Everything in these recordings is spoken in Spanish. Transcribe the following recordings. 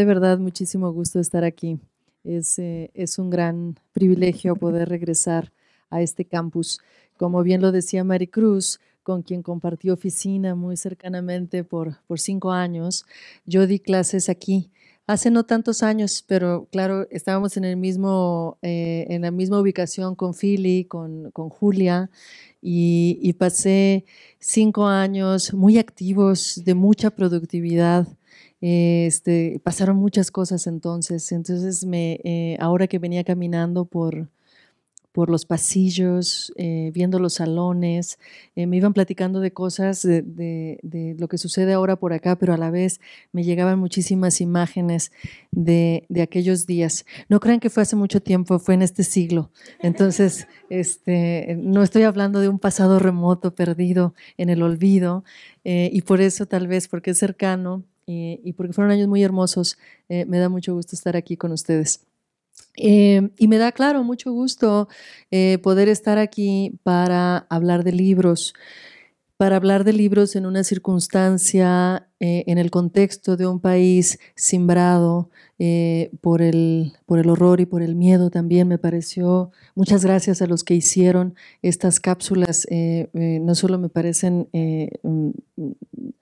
de verdad muchísimo gusto estar aquí. Es, eh, es un gran privilegio poder regresar a este campus. Como bien lo decía Maricruz, con quien compartí oficina muy cercanamente por, cinco años, yo di clases aquí hace no tantos años, pero claro, estábamos en, el mismo, eh, en la misma ubicación con Philly, con, Julia, y, pasé cinco años muy activos, de mucha productividad, este, pasaron muchas cosas entonces. Entonces, me, eh, ahora que venía caminando por, por los pasillos, eh, viendo los salones, eh, me iban platicando de cosas de, de, lo que sucede ahora por acá, pero a la vez me llegaban muchísimas imágenes de, de aquellos días. No crean que fue hace mucho tiempo, fue en este siglo. Entonces, este, no estoy hablando de un pasado remoto, perdido, en el olvido, y por eso tal vez, porque es cercano, eh, y, porque fueron años muy hermosos. Eh, me da mucho gusto estar aquí con ustedes. Eh, y me da, claro, mucho gusto poder estar aquí para hablar de libros, para hablar de libros en una circunstancia eh, en el contexto de un país simbrado eh, por, el, por el horror y por el miedo también me pareció, muchas gracias a los que hicieron estas cápsulas, eh, no solo me parecen mm,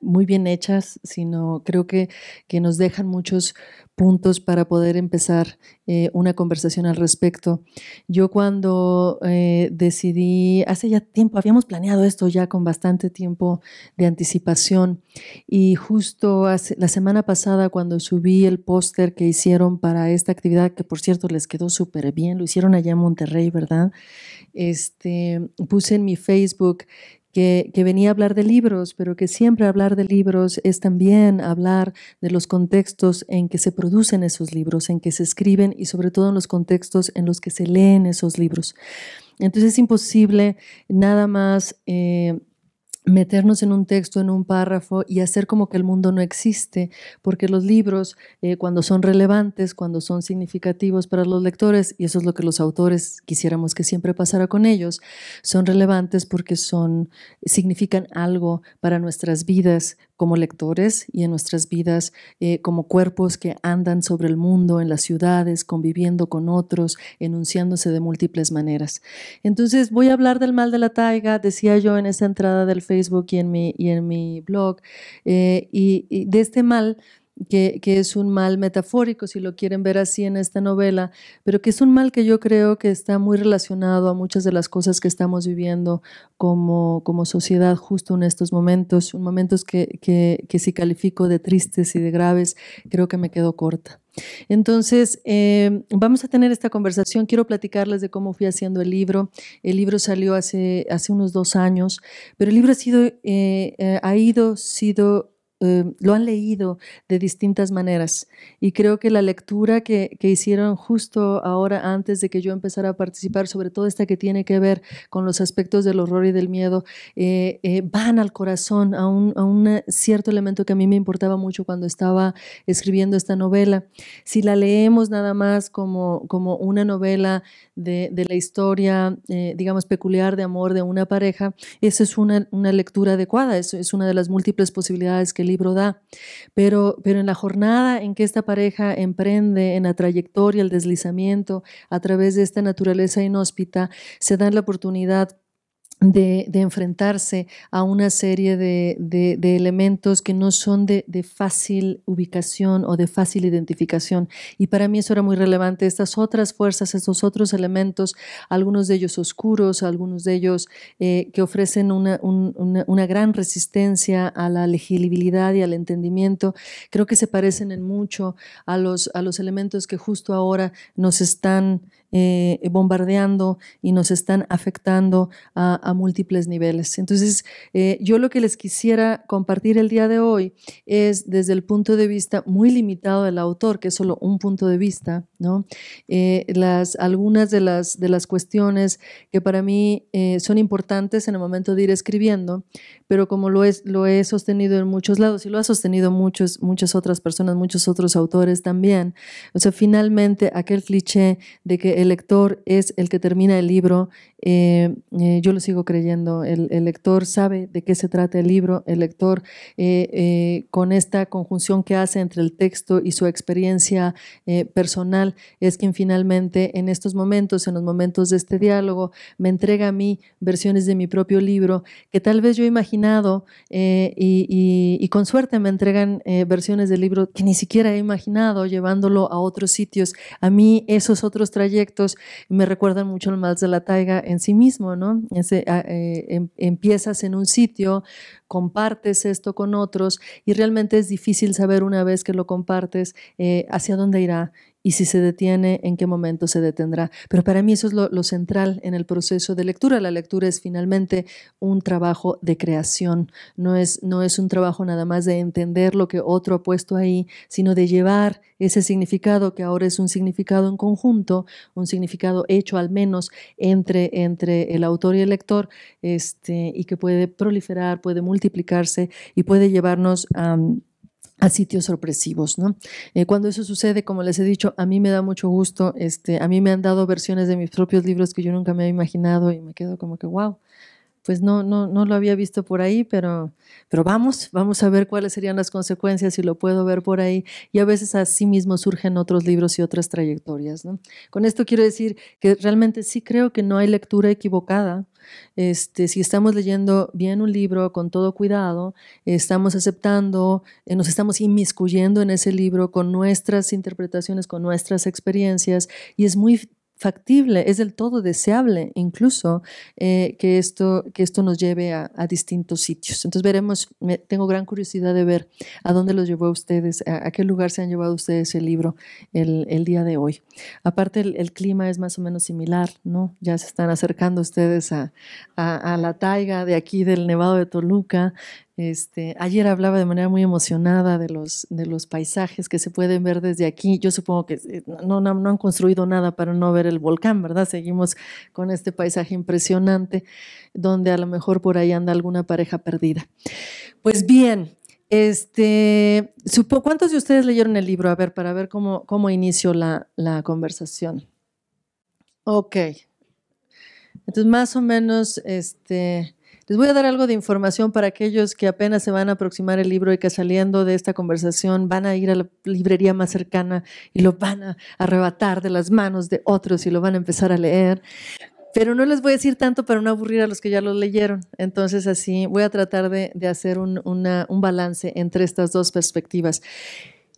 muy bien hechas, sino creo que, que nos dejan muchos, puntos para poder empezar eh, una conversación al respecto. Yo cuando eh, decidí, hace ya tiempo, habíamos planeado esto ya con bastante tiempo de anticipación y justo la semana pasada cuando subí el póster que hicieron para esta actividad, que por cierto les quedó súper bien, lo hicieron allá en Monterrey, ¿verdad? Este, puse en mi Facebook que, venía a hablar de libros, pero que siempre hablar de libros es también hablar de los contextos en que se producen esos libros, en que se escriben y sobre todo en los contextos en los que se leen esos libros. Entonces es imposible nada más eh, meternos en un texto, en un párrafo y hacer como que el mundo no existe, porque los libros, eh, cuando son relevantes, cuando son significativos para los lectores, y eso es lo que los autores quisiéramos que siempre pasara con ellos, son relevantes porque son, significan algo para nuestras vidas, como lectores y en nuestras vidas eh, como cuerpos que andan sobre el mundo, en las ciudades, conviviendo con otros, enunciándose de múltiples maneras. Entonces voy a hablar del mal de la taiga, decía yo en esa entrada del Facebook y en mi, y en mi blog, eh, y de este mal que, es un mal metafórico, si lo quieren ver así en esta novela, pero que es un mal que yo creo que está muy relacionado a muchas de las cosas que estamos viviendo como, como sociedad justo en estos momentos, momentos que, si califico de tristes y de graves, creo que me quedo corta. Entonces, eh, vamos a tener esta conversación. Quiero platicarles de cómo fui haciendo el libro. El libro salió hace, hace unos dos años, pero el libro ha, sido, eh, eh, ha ido, sido Em, lo han leído de distintas maneras. Y creo que la lectura que, que, hicieron justo ahora antes de que yo empezara a participar, sobre todo esta que tiene que ver con los aspectos del horror y del miedo, eh, eh, van al corazón, a un, a un eh, cierto elemento que a mí me importaba mucho cuando estaba escribiendo esta novela. Si la leemos nada más como, como una novela de, de la historia, digamos, peculiar de amor de una pareja, esa es una, una lectura adecuada, es, es una de las múltiples posibilidades que libro da. Pero, pero en la jornada en que esta pareja emprende, en la trayectoria, el deslizamiento a través de esta naturaleza inhóspita, se dan la oportunidad de, enfrentarse a una serie de, elementos que no son de, fácil ubicación o de fácil identificación. Y para mí eso era muy relevante. Estas otras fuerzas, estos otros elementos, algunos de ellos oscuros, algunos de ellos eh, que ofrecen una, gran resistencia a la legibilidad y al entendimiento, creo que se parecen en mucho a los, a los elementos que justo ahora nos están eh, bombardeando y nos están afectando a, múltiples niveles. Entonces, eh, yo lo que les quisiera compartir el día de hoy es desde el punto de vista muy limitado del autor, que es solo un punto de vista, ¿no? Eh, las, algunas de las, de las cuestiones que para mí son importantes en el momento de ir escribiendo, pero como lo, es, lo he sostenido en muchos lados y lo ha sostenido muchos, muchas otras personas, muchos otros autores también, o sea, finalmente aquel cliché de que el lector es el que termina el libro, eh, eh, yo lo sigo creyendo, el, lector sabe de qué se trata el libro, el lector eh, con esta conjunción que hace entre el texto y su experiencia personal es quien finalmente en estos momentos, en los momentos de este diálogo, me entrega a mí versiones de mi propio libro que tal vez yo he imaginado y, con suerte me entregan versiones del libro que ni siquiera he imaginado llevándolo a otros sitios. A mí esos otros trayectos me recuerdan mucho al mal de la Taiga en sí mismo, ¿no? Ah, eh, em, empiezas en un sitio, compartes esto con otros y realmente es difícil saber una vez que lo compartes eh, hacia dónde irá y si se detiene, en qué momento se detendrá. Pero para mí eso es lo, central en el proceso de lectura. La lectura es finalmente un trabajo de creación, no es, no es un trabajo nada más de entender lo que otro ha puesto ahí, sino de llevar ese significado que ahora es un significado en conjunto, un significado hecho al menos entre, entre el autor y el lector, este, y que puede proliferar, puede multiplicarse y puede llevarnos a a sitios sorpresivos, ¿no? Eh, cuando eso sucede, como les he dicho, a mí me da mucho gusto, este, a mí me han dado versiones de mis propios libros que yo nunca me había imaginado y me quedo como que, wow, pues no, no, no lo había visto por ahí, pero, pero vamos, vamos a ver cuáles serían las consecuencias si lo puedo ver por ahí. Y a veces así mismo surgen otros libros y otras trayectorias. Con esto quiero decir que realmente sí creo que no hay lectura equivocada, este, si estamos leyendo bien un libro con todo cuidado, estamos aceptando, eh, nos estamos inmiscuyendo en ese libro con nuestras interpretaciones, con nuestras experiencias, y es muy factible, es del todo deseable incluso eh, que, esto, que esto nos lleve a, distintos sitios. Entonces veremos, tengo gran curiosidad de ver a dónde los llevó a ustedes, a, qué lugar se han llevado ustedes el libro el, día de hoy. Aparte el, clima es más o menos similar, ¿no? Ya se están acercando ustedes a, a la taiga de aquí del Nevado de Toluca, este, ayer hablaba de manera muy emocionada de los, de los paisajes que se pueden ver desde aquí. Yo supongo que eh, no, han construido nada para no ver el volcán, ¿verdad? Seguimos con este paisaje impresionante donde a lo mejor por ahí anda alguna pareja perdida. Pues bien, este, ¿cuántos de ustedes leyeron el libro? A ver, para ver cómo, cómo inicio la, la conversación. Ok. Entonces, más o menos, este, les voy a dar algo de información para aquellos que apenas se van a aproximar el libro y que saliendo de esta conversación van a ir a la librería más cercana y lo van a arrebatar de las manos de otros y lo van a empezar a leer. Pero no les voy a decir tanto para no aburrir a los que ya lo leyeron. Entonces así voy a tratar de, hacer un balance entre estas dos perspectivas.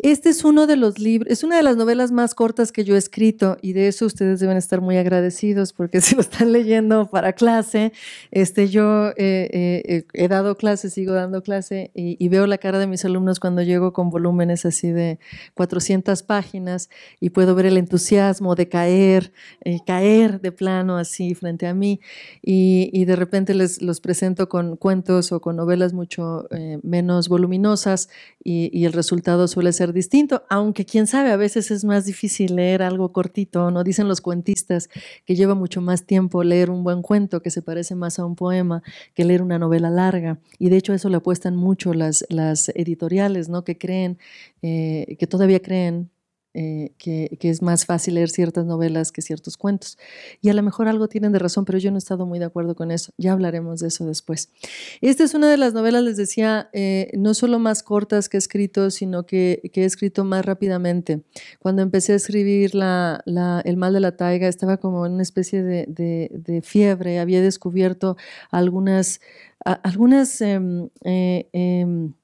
Este es uno de los libros, es una de las novelas más cortas que yo he escrito y de eso ustedes deben estar muy agradecidos porque si lo están leyendo para clase, este, yo eh, eh, eh, he dado clase, sigo dando clase y, veo la cara de mis alumnos cuando llego con volúmenes así de 400 páginas y puedo ver el entusiasmo de caer, caer de plano así frente a mí y, de repente les los presento con cuentos o con novelas mucho menos voluminosas y el resultado suele ser distinto, aunque quién sabe, a veces es más difícil leer algo cortito, ¿no? Dicen los cuentistas que lleva mucho más tiempo leer un buen cuento que se parece más a un poema que leer una novela larga. Y de hecho eso le apuestan mucho las, las editoriales, ¿no? Que creen, eh, que todavía creen eh, que, es más fácil leer ciertas novelas que ciertos cuentos. Y a lo mejor algo tienen de razón, pero yo no he estado muy de acuerdo con eso. Ya hablaremos de eso después. Esta es una de las novelas, les decía, eh, no solo más cortas que he escrito, sino que, he escrito más rápidamente. Cuando empecé a escribir El mal de la taiga, estaba como en una especie de, de, fiebre. Había descubierto algunas... algunas em, eh, em,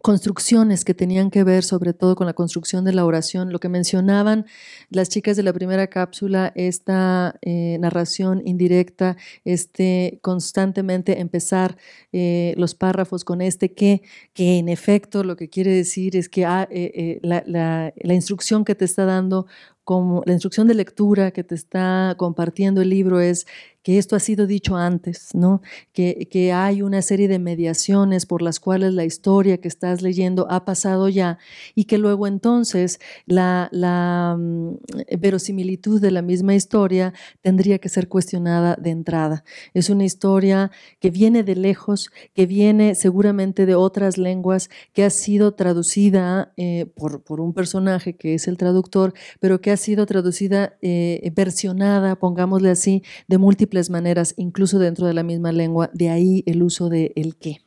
construcciones que tenían que ver sobre todo con la construcción de la oración, lo que mencionaban las chicas de la primera cápsula, esta eh, narración indirecta, este constantemente empezar eh, los párrafos con este que, que en efecto lo que quiere decir es que ah, eh, la, la instrucción que te está dando como la instrucción de lectura que te está compartiendo el libro es que esto ha sido dicho antes, ¿no? Que, hay una serie de mediaciones por las cuales la historia que estás leyendo ha pasado ya y que luego entonces la, la mm, verosimilitud de la misma historia tendría que ser cuestionada de entrada. Es una historia que viene de lejos, que viene seguramente de otras lenguas, que ha sido traducida eh, por, un personaje que es el traductor, pero que ha sido traducida, eh, versionada, pongámosle así, de múltiples maneras, incluso dentro de la misma lengua, de ahí el uso del el qué.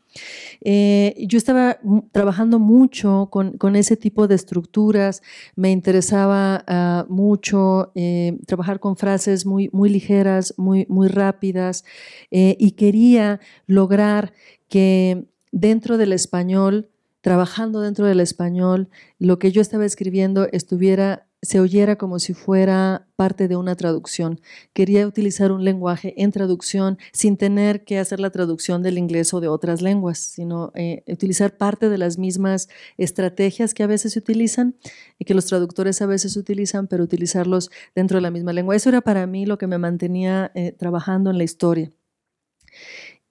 Eh, yo estaba trabajando mucho con, ese tipo de estructuras, me interesaba ah, mucho eh, trabajar con frases muy, muy ligeras, muy, muy rápidas, eh, y quería lograr que dentro del español, trabajando dentro del español, lo que yo estaba escribiendo estuviera se oyera como si fuera parte de una traducción. Quería utilizar un lenguaje en traducción sin tener que hacer la traducción del inglés o de otras lenguas, sino eh, utilizar parte de las mismas estrategias que a veces se utilizan y eh, que los traductores a veces utilizan, pero utilizarlos dentro de la misma lengua. Eso era para mí lo que me mantenía eh, trabajando en la historia.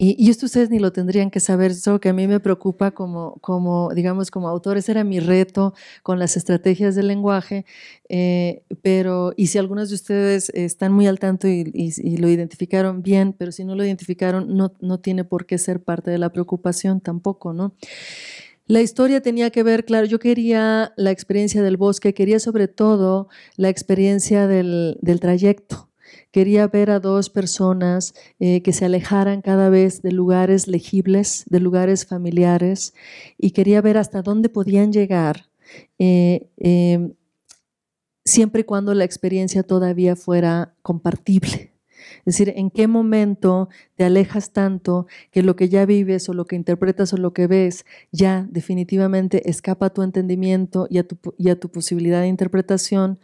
Y, esto ustedes ni lo tendrían que saber, solo que a mí me preocupa como, como digamos, como autor, ese era mi reto con las estrategias del lenguaje, eh, pero, y si algunos de ustedes están muy al tanto y, lo identificaron bien, pero si no lo identificaron, no, no tiene por qué ser parte de la preocupación tampoco, ¿no? La historia tenía que ver, claro, yo quería la experiencia del bosque, quería sobre todo la experiencia del trayecto, Quería ver a dos personas eh, que se alejaran cada vez de lugares legibles, de lugares familiares, y quería ver hasta dónde podían llegar, eh, em, siempre y cuando la experiencia todavía fuera compartible. Es decir, ¿en qué momento te alejas tanto que lo que ya vives o lo que interpretas o lo que ves ya definitivamente escapa a tu entendimiento y a tu posibilidad de interpretación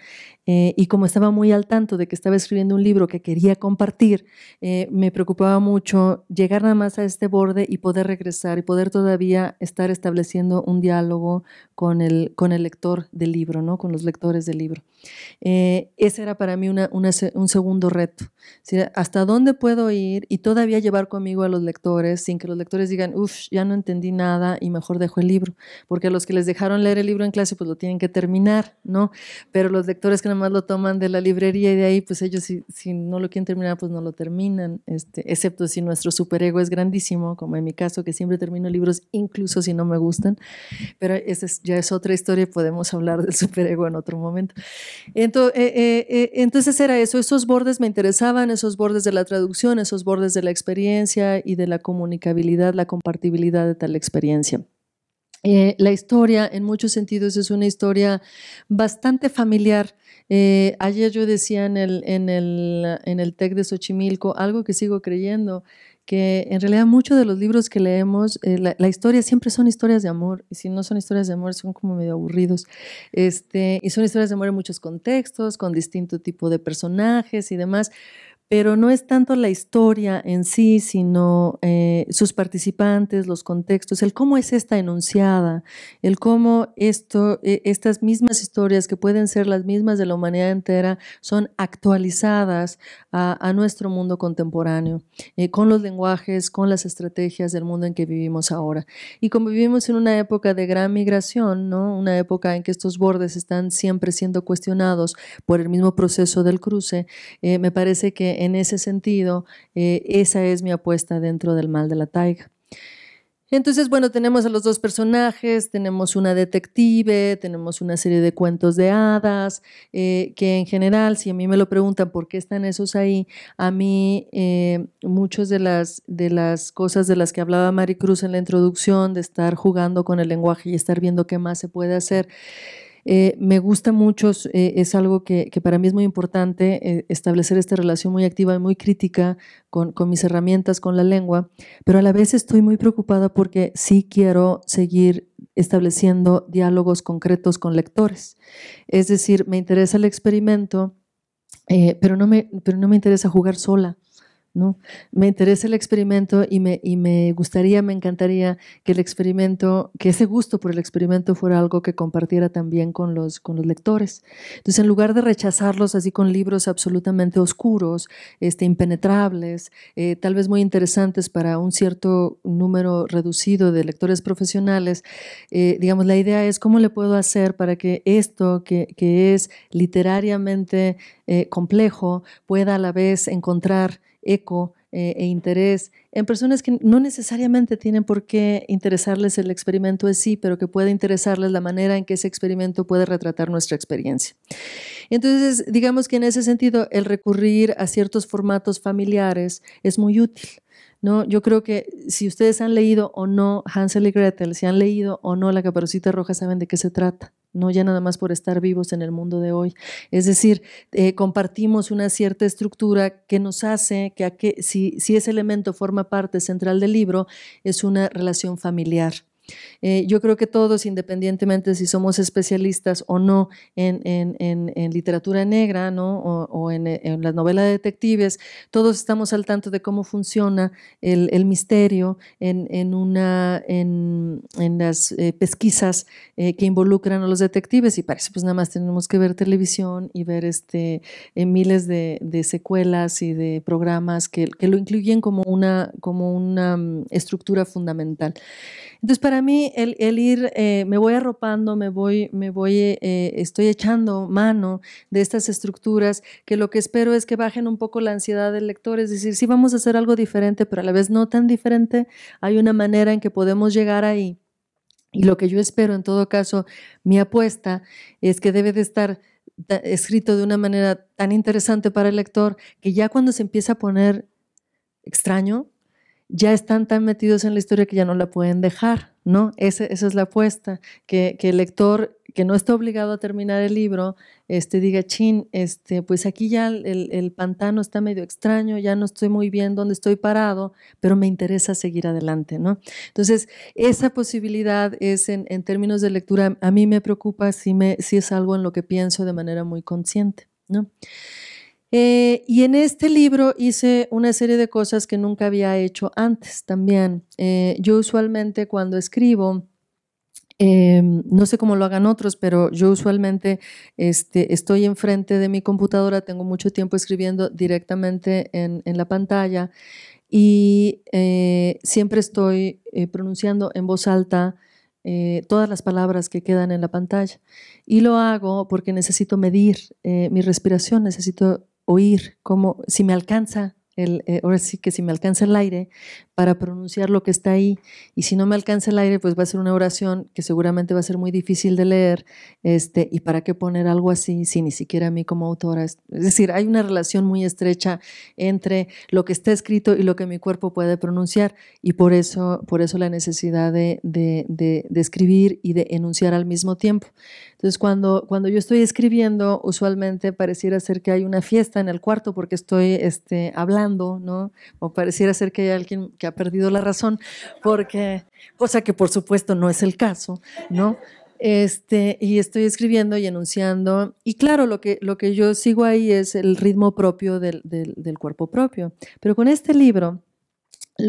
eh, y como estaba muy al tanto de que estaba escribiendo un libro que quería compartir, eh, me preocupaba mucho llegar nada más a este borde y poder regresar y poder todavía estar estableciendo un diálogo con el, con el lector del libro, ¿no? con los lectores del libro. Eh, ese era para mí un segundo reto. ¿Hasta dónde puedo ir y todavía llevar conmigo a los lectores sin que los lectores digan, uff, ya no entendí nada y mejor dejo el libro? Porque a los que les dejaron leer el libro en clase, pues lo tienen que terminar, ¿no? Pero los lectores que no más lo toman de la librería y de ahí, pues ellos si, no lo quieren terminar, pues no lo terminan, este, excepto si nuestro superego es grandísimo, como en mi caso, que siempre termino libros incluso si no me gustan, pero esa ya es otra historia podemos hablar del superego en otro momento. Entonces, eh, eh, eh, entonces era eso, esos bordes me interesaban, esos bordes de la traducción, esos bordes de la experiencia y de la comunicabilidad, la compartibilidad de tal experiencia. la historia, en muchos sentidos, es una historia bastante familiar eh, ayer yo decía en el, en el, en TEC de Xochimilco algo que sigo creyendo, que en realidad muchos de los libros que leemos, eh, la, historia siempre son historias de amor, y si no son historias de amor son como medio aburridos, este, y son historias de amor en muchos contextos, con distinto tipo de personajes y demás, pero no es tanto la historia en sí, sino eh, sus participantes, los contextos, el cómo es esta enunciada, el cómo e, estas mismas historias que pueden ser las mismas de la humanidad entera son actualizadas a, nuestro mundo contemporáneo, eh, con los lenguajes, con las estrategias del mundo en que vivimos ahora. Y como vivimos en una época de gran migración, ¿no? una época en que estos bordes están siempre siendo cuestionados por el mismo proceso del cruce, eh, me parece que en ese sentido, eh, esa es mi apuesta dentro del mal de la taiga. Entonces, bueno, tenemos a los dos personajes, tenemos una detective, tenemos una serie de cuentos de hadas, eh, que en general, si a mí me lo preguntan por qué están esos ahí, a mí eh, muchas de las, de las cosas de las que hablaba Maricruz en la introducción, de estar jugando con el lenguaje y estar viendo qué más se puede hacer, eh, me gusta mucho, es eh, algo que, para mí es muy importante, eh, establecer esta relación muy activa y muy crítica con, mis herramientas, con la lengua, pero a la vez estoy muy preocupada porque sí quiero seguir estableciendo diálogos concretos con lectores. Es decir, me interesa el experimento, pero, no me, pero no me interesa jugar sola. Me interesa el experimento y me, y me gustaría, me encantaría que el experimento, que ese gusto por el experimento fuera algo que compartiera también con los, con los lectores. Entonces, en lugar de rechazarlos así con libros absolutamente oscuros, este, impenetrables, eh, tal vez muy interesantes para un cierto número reducido de lectores profesionales, eh, digamos, la idea es cómo le puedo hacer para que esto que, es literariamente eh, complejo pueda a la vez encontrar eco eh, e interés en personas que no necesariamente tienen por qué interesarles el experimento en sí, pero que puede interesarles la manera en que ese experimento puede retratar nuestra experiencia. Entonces, digamos que en ese sentido, el recurrir a ciertos formatos familiares es muy útil. ¿no? Yo creo que si ustedes han leído o no Hansel y Gretel, si han leído o no La Caperucita Roja, saben de qué se trata no ya nada más por estar vivos en el mundo de hoy. Es decir, eh, compartimos una cierta estructura que nos hace que, si ese elemento forma parte central del libro, es una relación familiar. Eh, yo creo que todos, independientemente si somos especialistas o no en, literatura negra o, en, las novelas de detectives, todos estamos al tanto de cómo funciona el, misterio en, las eh, pesquisas eh, que involucran a los detectives y para eso pues nada más tenemos que ver televisión y ver este, miles de, secuelas y de programas que, lo incluyen como una, mm, estructura fundamental. Entonces, para mí, el, ir, eh, me voy arropando, me voy, me voy, eh, eh, estoy echando mano de estas estructuras, que lo que espero es que bajen un poco la ansiedad del lector, es decir, sí vamos a hacer algo diferente, pero a la vez no tan diferente, hay una manera en que podemos llegar ahí. Y lo que yo espero, en todo caso, mi apuesta es que debe de estar escrito de una manera tan interesante para el lector que ya cuando se empieza a poner extraño, ya están tan metidos en la historia que ya no la pueden dejar, ¿no? esa es la apuesta, que, el lector que no está obligado a terminar el libro, este, diga, chin, este, pues aquí ya el, pantano está medio extraño, ya no estoy muy bien donde estoy parado, pero me interesa seguir adelante, ¿no? Entonces, esa posibilidad es, en, términos de lectura, a mí me preocupa si, me, si es algo en lo que pienso de manera muy consciente, ¿no? Eh, y en este libro hice una serie de cosas que nunca había hecho antes también. Eh, yo usualmente cuando escribo, em, no sé cómo lo hagan otros, pero yo usualmente este, estoy enfrente de mi computadora, tengo mucho tiempo escribiendo directamente en, la pantalla y eh, siempre estoy pronunciando en voz alta todas las palabras que quedan en la pantalla. Y lo hago porque necesito medir mi respiración, necesito oír, como si me alcanza eh, ahora sí que si me alcanza el aire, para pronunciar lo que está ahí. Y si no me alcanza el aire, pues va a ser una oración que seguramente va a ser muy difícil de leer. Este, ¿Y para qué poner algo así si ni siquiera a mí como autora? Es decir, hay una relación muy estrecha entre lo que está escrito y lo que mi cuerpo puede pronunciar. Y por eso, por eso la necesidad de, de, de escribir y de enunciar al mismo tiempo. Entonces, cuando, cuando yo estoy escribiendo, usualmente pareciera ser que hay una fiesta en el cuarto porque estoy este, hablando ¿no? O pareciera ser que hay alguien que ha perdido la razón, porque, cosa que por supuesto no es el caso, ¿no? Este, y estoy escribiendo y enunciando. Y claro, lo que, lo que yo sigo ahí es el ritmo propio del, cuerpo propio. Pero con este libro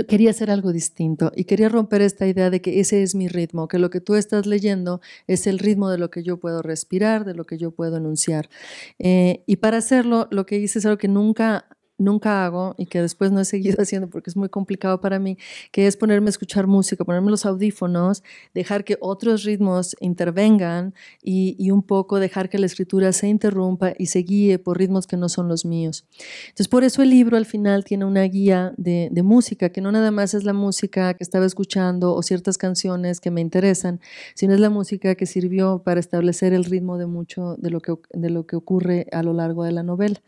quería hacer algo distinto y quería romper esta idea de que ese es mi ritmo, que lo que tú estás leyendo es el ritmo de lo que yo puedo respirar, de lo que yo puedo enunciar. Eh, y para hacerlo, lo que hice es algo que nunca nunca hago y que después no he seguido haciendo porque es muy complicado para mí, que es ponerme a escuchar música, ponerme los audífonos, dejar que otros ritmos intervengan y, y, un poco dejar que la escritura se interrumpa y se guíe por ritmos que no son los míos. Entonces, por eso el libro al final tiene una guía de, de música, que no nada más es la música que estaba escuchando o ciertas canciones que me interesan, sino es la música que sirvió para establecer el ritmo de mucho de lo que, de lo que ocurre a lo largo de la novela.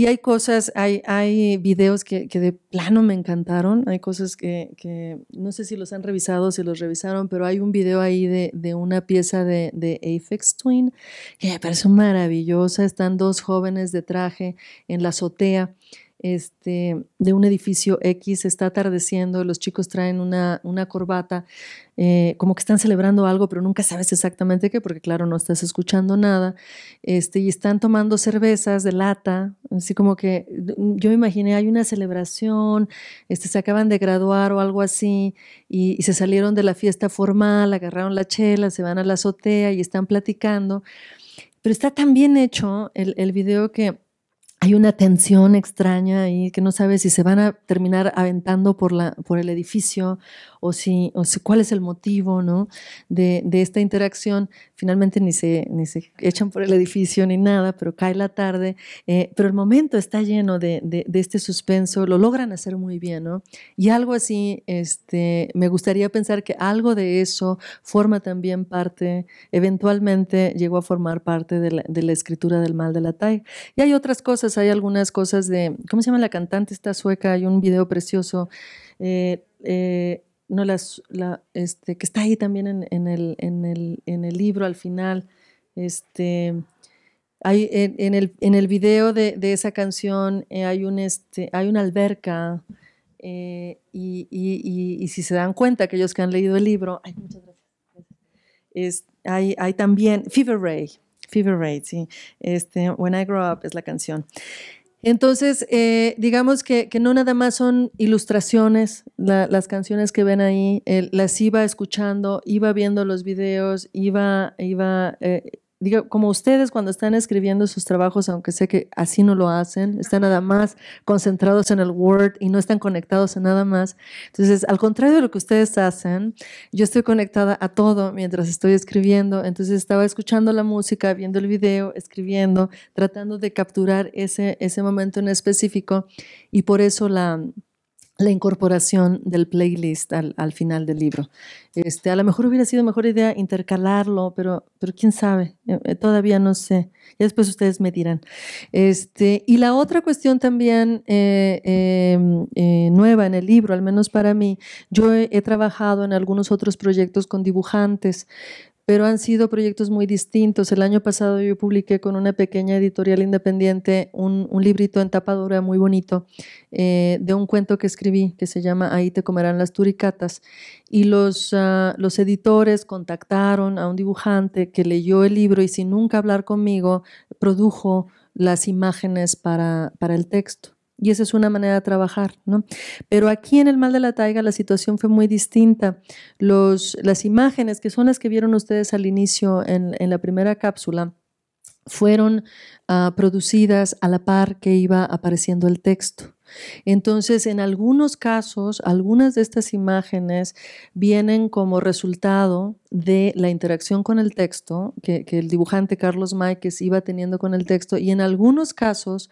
Y hay cosas, hay, hay videos que, de plano me encantaron, hay cosas que, no sé si los han revisado, si los revisaron, pero hay un video ahí de, una pieza de, de Twin que me pareció maravillosa. Están dos jóvenes de traje en la azotea este, de un edificio X, está atardeciendo, los chicos traen una, una corbata, eh, como que están celebrando algo, pero nunca sabes exactamente qué, porque claro, no estás escuchando nada, este, y están tomando cervezas de lata, así como que mm, yo me imaginé, hay una celebración, este, se acaban de graduar o algo así, y, se salieron de la fiesta formal, agarraron la chela, se van a la azotea y están platicando, pero está tan bien hecho el, el video que hay una tensión extraña ahí que no sabes si se van a terminar aventando por, la, por el edificio o o si cuál es el motivo ¿no? de, de, esta interacción. Finalmente ni se, ni se echan por el edificio ni nada, pero cae la tarde, eh, pero el momento está lleno de, de, este suspenso, lo logran hacer muy bien, ¿no? Y algo así, este, me gustaría pensar que algo de eso forma también parte, eventualmente llegó a formar parte de la, escritura del mal de la TAI. Y hay otras cosas, hay algunas cosas de, ¿cómo se llama la cantante esta sueca? Hay un video precioso. Eh, eh no las, este, que está ahí también en, el, en, el, en el libro al final, este, hay, en, el, en el video de, esa canción eh, hay, un, este, hay una alberca eh, y, si se dan cuenta, aquellos que han leído el libro, muchas gracias. hay, también Fever Ray, Fever Ray, sí. Este, When I Grow Up es la canción. Entonces, eh, digamos que, no nada más son ilustraciones, las canciones que ven ahí, las iba escuchando, iba viendo los videos, iba, iba eh, digo, como ustedes cuando están escribiendo sus trabajos, aunque sé que así no lo hacen, están nada más concentrados en el Word y no están conectados a nada más. Entonces, al contrario de lo que ustedes hacen, yo estoy conectada a todo mientras estoy escribiendo. Entonces, estaba escuchando la música, viendo el video, escribiendo, tratando de capturar ese, ese momento en específico y por eso la la incorporación del playlist al, final del libro. Este, a lo mejor hubiera sido mejor idea intercalarlo, pero, pero quién sabe, eh, eh, todavía no sé. Ya después ustedes me dirán. Este, y la otra cuestión también eh, em, nueva en el libro, al menos para mí, yo he trabajado en algunos otros proyectos con dibujantes pero han sido proyectos muy distintos. El año pasado yo publiqué con una pequeña editorial independiente un, librito en tapadura muy bonito eh, de un cuento que escribí que se llama Ahí te comerán las turicatas. Y los, ah, los editores contactaron a un dibujante que leyó el libro y sin nunca hablar conmigo produjo las imágenes para, para el texto. Y esa es una manera de trabajar, ¿no? Pero aquí en el Mal de la Taiga la situación fue muy distinta. las imágenes, que son las que vieron ustedes al inicio en, la primera cápsula, fueron ah, producidas a la par que iba apareciendo el texto. Entonces, en algunos casos, algunas de estas imágenes vienen como resultado de la interacción con el texto que, el dibujante Carlos Máquez iba teniendo con el texto y en algunos casos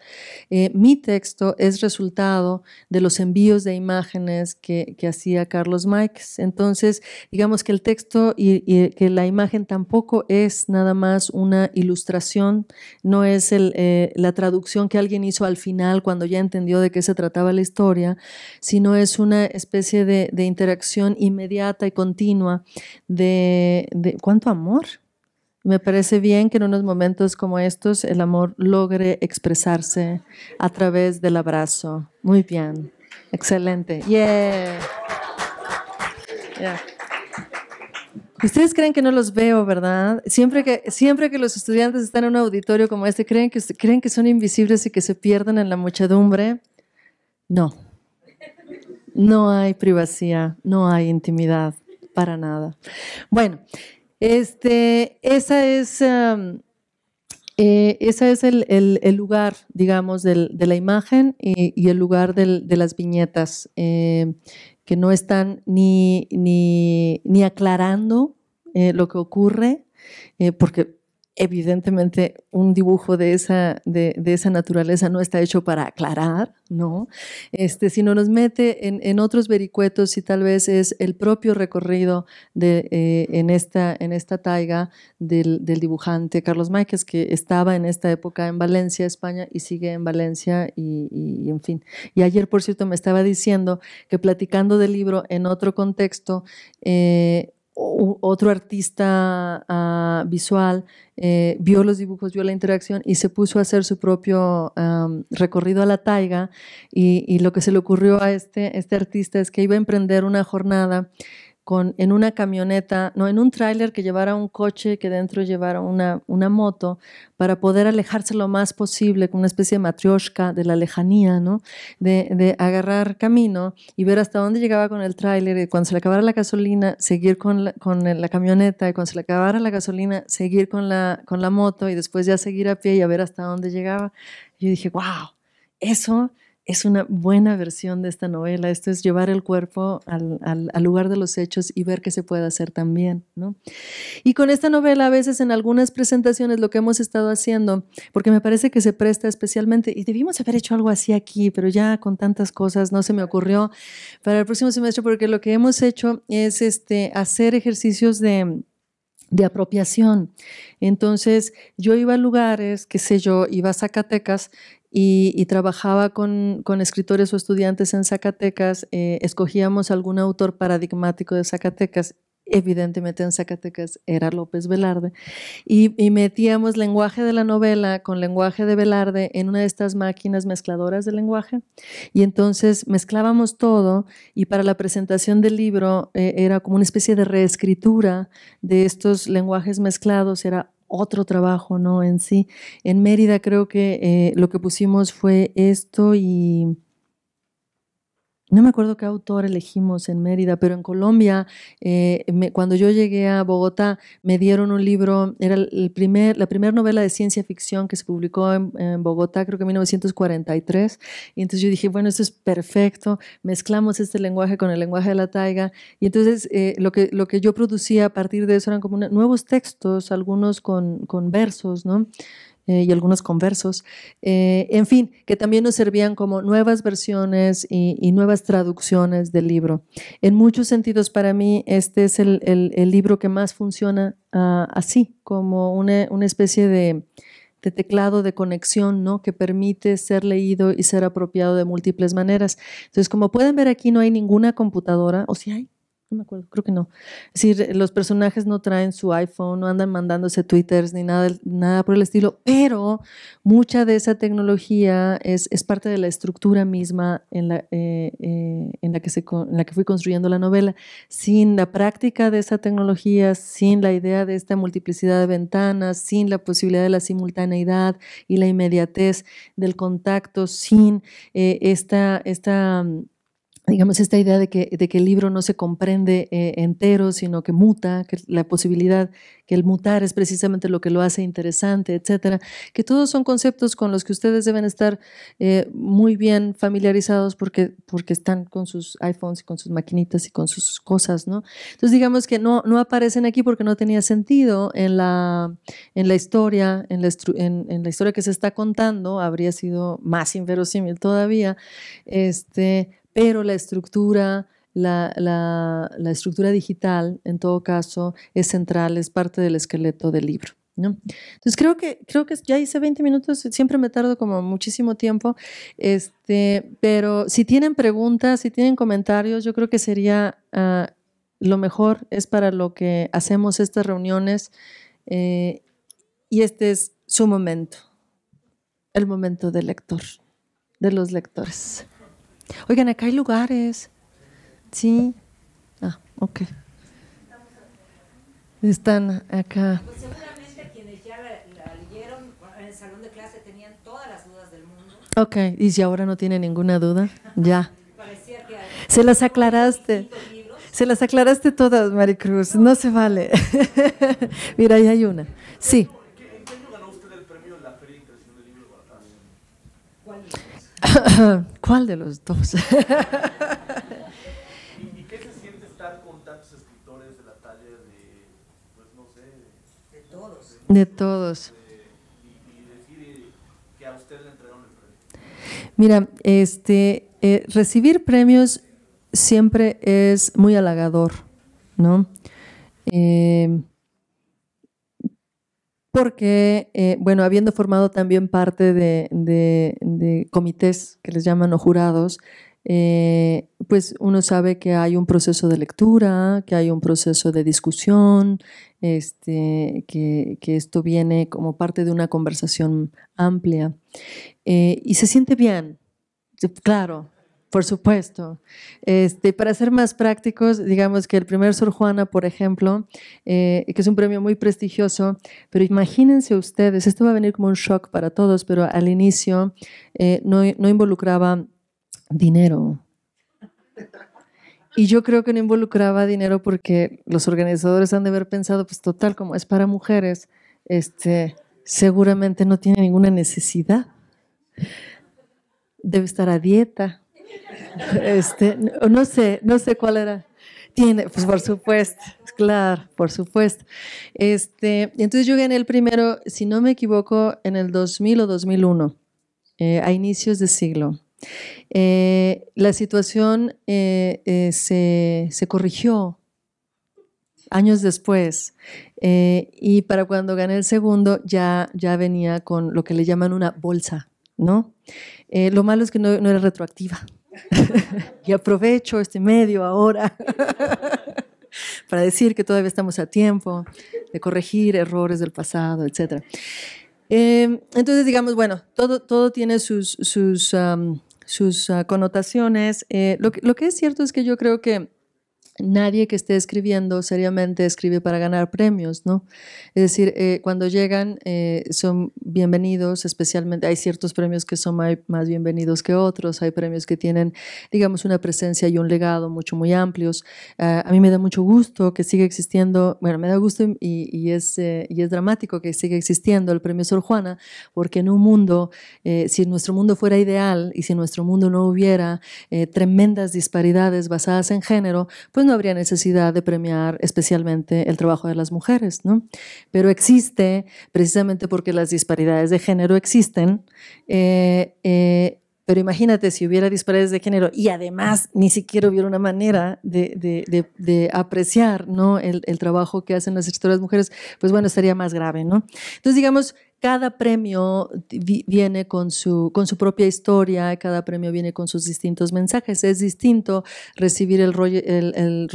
eh, mi texto es resultado de los envíos de imágenes que, hacía Carlos Máquez. Entonces, digamos que el texto y, que la imagen tampoco es nada más una ilustración, no es eh, la traducción que alguien hizo al final cuando ya entendió de qué se se trataba la historia, sino es una especie de, interacción inmediata y continua de, cuánto amor. Me parece bien que en unos momentos como estos el amor logre expresarse a través del abrazo. Muy bien, excelente. Ustedes creen que no los veo, ¿verdad? Siempre que, siempre que los estudiantes están en un auditorio como este, creen que, creen que son invisibles y que se pierden en la muchedumbre. No, no hay privacidad, no hay intimidad para nada. Bueno, este, esa es, eh, ese es el, lugar, digamos, de la imagen y, el lugar de las viñetas, eh, que no están ni, ni, aclarando eh, lo que ocurre, porque evidentemente un dibujo de esa, de, esa naturaleza no está hecho para aclarar, ¿no? Este, sino nos mete en, otros vericuetos y tal vez es el propio recorrido eh, en, esta, en esta taiga del, dibujante Carlos Máquez, que estaba en esta época en Valencia, España, y sigue en Valencia, y, en fin. Y ayer, por cierto, me estaba diciendo que platicando del libro en otro contexto, eh, otro artista ah, visual eh, vio los dibujos, vio la interacción y se puso a hacer su propio recorrido a la taiga y, lo que se le ocurrió a este, este artista es que iba a emprender una jornada en una camioneta, no, en un tráiler que llevara un coche, que dentro llevara una, una moto, para poder alejarse lo más posible, con una especie de matrioshka de la lejanía, ¿no? De, de agarrar camino y ver hasta dónde llegaba con el tráiler y cuando se le acabara la gasolina, seguir con la, con la, camioneta y cuando se le acabara la gasolina, seguir con la, con la moto y después ya seguir a pie y a ver hasta dónde llegaba. Yo dije, wow, eso es una buena versión de esta novela. Esto es llevar el cuerpo al, lugar de los hechos y ver qué se puede hacer también. ¿no? Y con esta novela, a veces en algunas presentaciones, lo que hemos estado haciendo, porque me parece que se presta especialmente, y debimos haber hecho algo así aquí, pero ya con tantas cosas no se me ocurrió para el próximo semestre, porque lo que hemos hecho es este, hacer ejercicios de, de apropiación. Entonces, yo iba a lugares, qué sé yo, iba a Zacatecas y, trabajaba con, escritores o estudiantes en Zacatecas, eh, escogíamos algún autor paradigmático de Zacatecas evidentemente en Zacatecas era López Velarde, y, metíamos lenguaje de la novela con lenguaje de Velarde en una de estas máquinas mezcladoras de lenguaje, y entonces mezclábamos todo y para la presentación del libro eh, era como una especie de reescritura de estos lenguajes mezclados, era otro trabajo, ¿no? En sí. En Mérida creo que eh, lo que pusimos fue esto y no me acuerdo qué autor elegimos en Mérida, pero en Colombia, eh, cuando yo llegué a Bogotá, me dieron un libro, era primer, la primera novela de ciencia ficción que se publicó en, Bogotá, creo que en 1943. Y entonces yo dije, bueno, esto es perfecto, mezclamos este lenguaje con el lenguaje de la taiga. Y entonces eh, lo, que, lo que yo producía a partir de eso eran como nuevos textos, algunos con versos, ¿no? Eh, y algunos conversos, eh, en fin, que también nos servían como nuevas versiones y, nuevas traducciones del libro. En muchos sentidos, para mí, este es el, libro que más funciona ah, así, como una, especie de, de teclado de conexión, ¿no? Que permite ser leído y ser apropiado de múltiples maneras. Entonces, como pueden ver aquí, no hay ninguna computadora, o si hay, no me acuerdo, creo que no. Es decir, los personajes no traen su iPhone, no andan mandándose twitters ni nada, nada por el estilo, pero mucha de esa tecnología es, parte de la estructura misma en la, eh, eh, que se, la que fui construyendo la novela. Sin la práctica de esa tecnología, sin la idea de esta multiplicidad de ventanas, sin la posibilidad de la simultaneidad y la inmediatez del contacto, sin eh, esta... esta digamos, esta idea de que, de que, el libro no se comprende eh, entero, sino que muta, que la posibilidad que el mutar es precisamente lo que lo hace interesante, etcétera, que todos son conceptos con los que ustedes deben estar eh, muy bien familiarizados porque, porque están con sus iPhones y con sus maquinitas y con sus cosas, ¿no? Entonces, digamos que no, no aparecen aquí porque no tenía sentido en la, en la historia, en la, en, en la historia que se está contando, habría sido más inverosímil todavía, este pero la estructura, la, estructura digital, en todo caso, es central, es parte del esqueleto del libro. Entonces creo que, creo que ya hice 20 minutos, siempre me tardo como muchísimo tiempo, este, pero si tienen preguntas, si tienen comentarios, yo creo que sería ah, lo mejor, es para lo que hacemos estas reuniones eh, y este es su momento, el momento del lector, de los lectores. Oigan, acá hay lugares. Sí. Ah, ok. Están acá. Ok, y si ahora no tiene ninguna duda, ya. Se las aclaraste. Se las aclaraste todas, Maricruz. No, no se vale. Mira, ahí hay una. Sí. ¿Cuál de los dos? ¿Y qué se siente estar con tantos escritores de la talla de, pues no sé, de todos? De todos. y, decir que a usted le entregaron el premio. Mira, este, eh, recibir premios siempre es muy halagador, ¿no? Eh, porque, eh, bueno, habiendo formado también parte de, comités que les llaman o jurados, eh, pues uno sabe que hay un proceso de lectura, que hay un proceso de discusión, este, que, esto viene como parte de una conversación amplia. Eh, y se siente bien, claro, por supuesto. Este, para ser más prácticos, digamos que el primer Sor Juana, por ejemplo, eh, que es un premio muy prestigioso, pero imagínense ustedes, esto va a venir como un shock para todos, pero al inicio eh, no, involucraba dinero. Y yo creo que no involucraba dinero porque los organizadores han de haber pensado, pues total, como es para mujeres, este, seguramente no tiene ninguna necesidad. Debe estar a dieta este, no sé, no sé cuál era. Tiene, pues por supuesto, claro, por supuesto. Este, entonces yo gané el primero, si no me equivoco, en el 2000 o 2001, eh, a inicios de siglo. Eh, la situación eh, se, corrigió años después y para cuando gané el segundo ya, ya venía con lo que le llaman una bolsa, ¿no? lo malo es que no era retroactiva. y aprovecho este medio ahora para decir que todavía estamos a tiempo de corregir errores del pasado, etc. Em, entonces, digamos, bueno, todo, todo tiene sus, sus, sus ah, connotaciones. Eh, lo que es cierto es que yo creo que nadie que esté escribiendo seriamente escribe para ganar premios, ¿no? Es decir, eh, cuando llegan eh, son bienvenidos, especialmente hay ciertos premios que son más, bienvenidos que otros, hay premios que tienen, digamos, una presencia y un legado mucho, muy amplios. Ah, a mí me da mucho gusto que siga existiendo, bueno, me da gusto y, y es, eh, y es dramático que siga existiendo el premio Sor Juana, porque en un mundo, si nuestro mundo fuera ideal y si nuestro mundo no hubiera tremendas disparidades basadas en género, pues no habría necesidad de premiar especialmente el trabajo de las mujeres, ¿no? Pero existe, precisamente porque las disparidades de género existen, eh, eh, pero imagínate si hubiera disparidades de género y además ni siquiera hubiera una manera de, apreciar ¿no? El, trabajo que hacen las las mujeres, pues bueno, estaría más grave, ¿no? Entonces, digamos, cada premio viene con su, con su propia historia, cada premio viene con sus distintos mensajes. Es distinto recibir el Roye, el,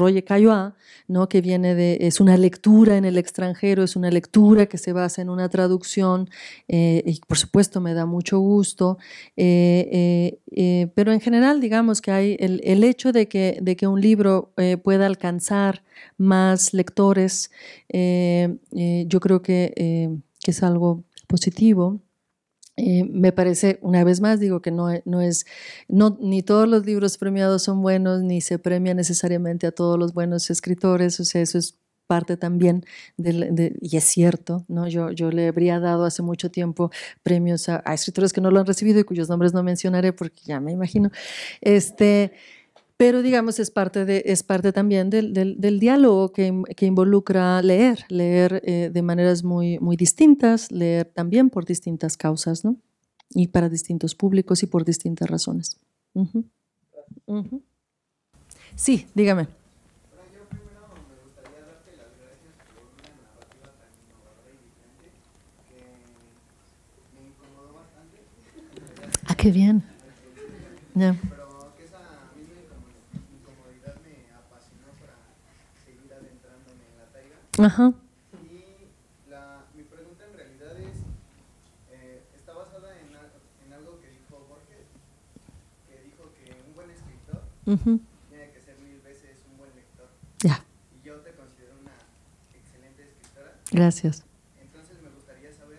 ¿no? que viene de, es una lectura en el extranjero, es una lectura que se basa en una traducción, eh, y por supuesto me da mucho gusto, eh, eh, pero en general digamos que hay el, hecho de que, de que un libro pueda alcanzar más lectores, yo creo que que es algo positivo. Eh, me parece, una vez más, digo que no, no es, no, ni todos los libros premiados son buenos, ni se premia necesariamente a todos los buenos escritores, o sea, eso es parte también, del, de, y es cierto, ¿no? yo, yo le habría dado hace mucho tiempo premios a, a escritores que no lo han recibido y cuyos nombres no mencionaré porque ya me imagino. Este, pero digamos es parte, de, es parte también del, del, del diálogo que, involucra leer, leer eh, de maneras muy, muy distintas, leer también por distintas causas, ¿no? Y para distintos públicos y por distintas razones. Sí, dígame. Ah, qué bien. Ya. Ajá. Y mi pregunta en realidad es, eh, está basada en, algo que dijo Borges, que dijo que un buen escritor tiene que ser mil veces un buen lector. Y yo te considero una excelente escritora. Gracias. Entonces me gustaría saber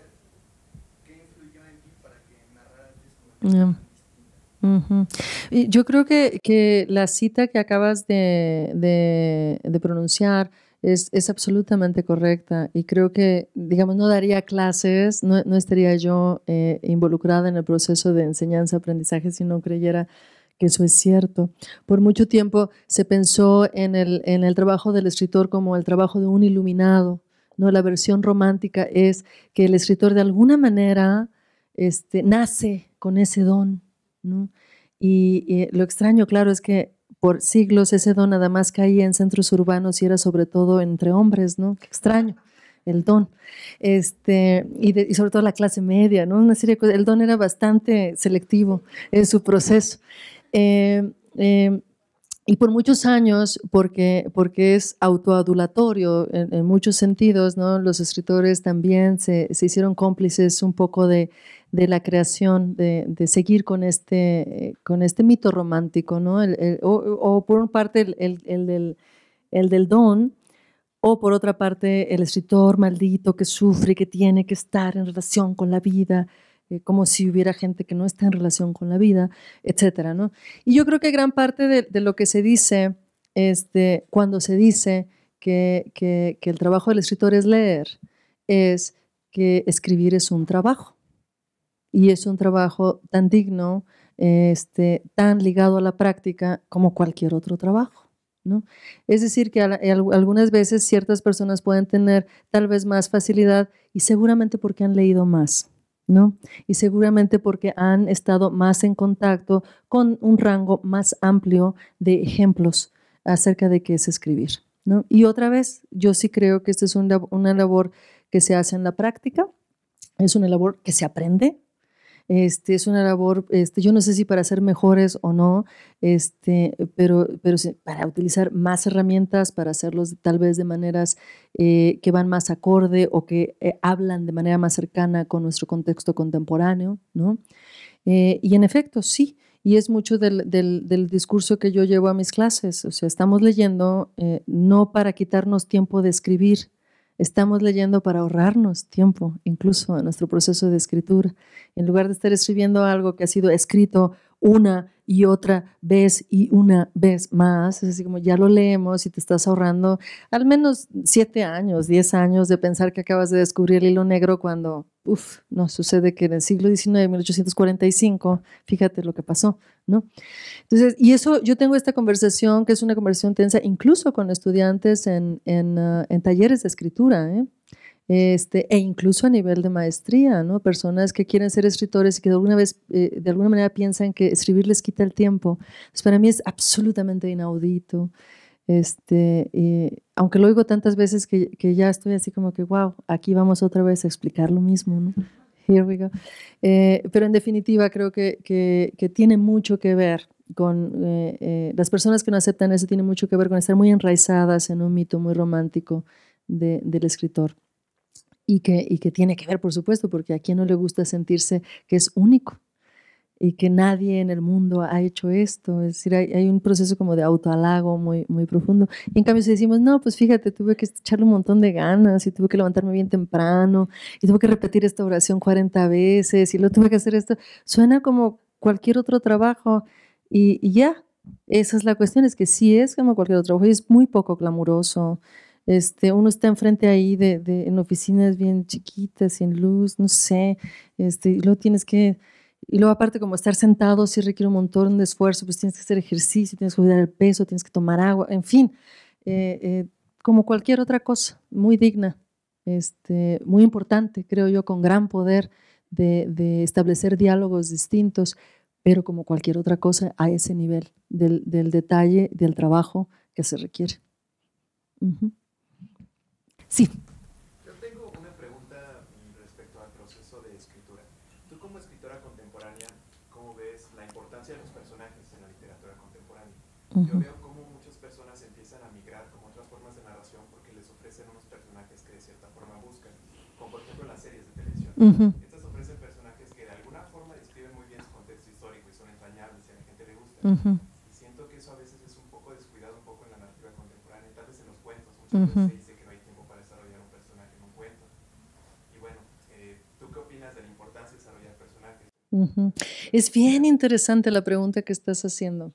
qué influyó en ti para que narraras de Yo creo que, la cita que acabas de pronunciar es, absolutamente correcta y creo que, digamos, no daría clases, no, estaría yo eh, involucrada en el proceso de enseñanza-aprendizaje si no creyera que eso es cierto. Por mucho tiempo se pensó en el, en el trabajo del escritor como el trabajo de un iluminado. ¿no? La versión romántica es que el escritor de alguna manera este, nace con ese don. y, lo extraño, claro, es que por siglos ese don nada más caía en centros urbanos y era sobre todo entre hombres, ¿no? Qué extraño el don. Este, y, sobre todo la clase media, ¿no? Una serie El don era bastante selectivo en su proceso. Eh, eh, y por muchos años, porque, porque es autoadulatorio en, muchos sentidos, ¿no? los escritores también se, hicieron cómplices un poco de, de la creación, de, seguir con este, con este mito romántico, ¿no? o, por una parte el, del, don, o por otra parte el escritor maldito que sufre, que tiene que estar en relación con la vida, eh, como si hubiera gente que no está en relación con la vida, etcétera, ¿no? Y yo creo que gran parte de, lo que se dice, este, cuando se dice que el trabajo del escritor es leer, es que escribir es un trabajo y es un trabajo tan digno, este, tan ligado a la práctica como cualquier otro trabajo. ¿no? Es decir, que eh, algunas veces ciertas personas pueden tener tal vez más facilidad y seguramente porque han leído más. ¿No? Y seguramente porque han estado más en contacto con un rango más amplio de ejemplos acerca de qué es escribir, ¿no? Y otra vez, yo sí creo que esta es una labor que se hace en la práctica, es una labor que se aprende, este, es una labor, este, yo no sé si para ser mejores o no, este, pero, para utilizar más herramientas, para hacerlos tal vez de maneras eh, que van más acorde o que eh, hablan de manera más cercana con nuestro contexto contemporáneo, ¿no? Eh, y en efecto, sí, y es mucho del, discurso que yo llevo a mis clases. O sea, estamos leyendo no para quitarnos tiempo de escribir, Estamos leyendo para ahorrarnos tiempo, incluso en nuestro proceso de escritura. En lugar de estar escribiendo algo que ha sido escrito una y otra vez y una vez más. Es así como ya lo leemos y te estás ahorrando al menos siete años, diez años de pensar que acabas de descubrir el hilo negro cuando, uff, no sucede que en el siglo XIX, 1845, fíjate lo que pasó, ¿no? Entonces, y eso, yo tengo esta conversación que es una conversación tensa incluso con estudiantes en, en ah, talleres de escritura, ¿eh? Este, e incluso a nivel de maestría, ¿no? Personas que quieren ser escritores y que de alguna, vez, eh, de alguna manera piensan que escribir les quita el tiempo. para mí es absolutamente inaudito. Este, aunque lo oigo tantas veces que, ya estoy así como que, wow, aquí vamos otra vez a explicar lo mismo, Here we go. Eh, pero en definitiva creo que, que, tiene mucho que ver con eh, las personas que no aceptan eso, tiene mucho que ver con estar muy enraizadas en un mito muy romántico del escritor y que, que tiene que ver, por supuesto, porque a quien no le gusta sentirse que es único y que nadie en el mundo ha hecho esto. Es decir, hay, un proceso como de autoalago muy, muy profundo. Y en cambio, si decimos, no, pues fíjate, tuve que echarle un montón de ganas y tuve que levantarme bien temprano y tuve que repetir esta oración 40 veces y lo tuve que hacer esto, suena como cualquier otro trabajo y, ya. Esa es la cuestión, es que sí es como cualquier otro trabajo y es muy poco clamoroso. Este, uno está enfrente ahí de, de, en oficinas bien chiquitas, sin luz, no sé, este, y luego tienes que, y luego aparte como estar sentado sí requiere un montón de esfuerzo, pues tienes que hacer ejercicio, tienes que cuidar el peso, tienes que tomar agua, en fin, eh, eh, como cualquier otra cosa, muy digna, este, muy importante, creo yo, con gran poder de, de establecer diálogos distintos, pero como cualquier otra cosa a ese nivel del, del detalle, del trabajo que se requiere. Yo tengo una pregunta respecto al proceso de escritura. Tú como escritora contemporánea, ¿cómo ves la importancia de los personajes en la literatura contemporánea? Yo veo cómo muchas personas empiezan a migrar con otras formas de narración porque les ofrecen unos personajes que de cierta forma buscan, como por ejemplo las series de televisión. Estas ofrecen personajes que de alguna forma describen muy bien su contexto histórico y son entrañables y a la gente le gusta. siento que eso a veces es un poco descuidado un poco en la narrativa contemporánea, tal vez en los cuentos, muchas veces Es bien interesante la pregunta que estás haciendo.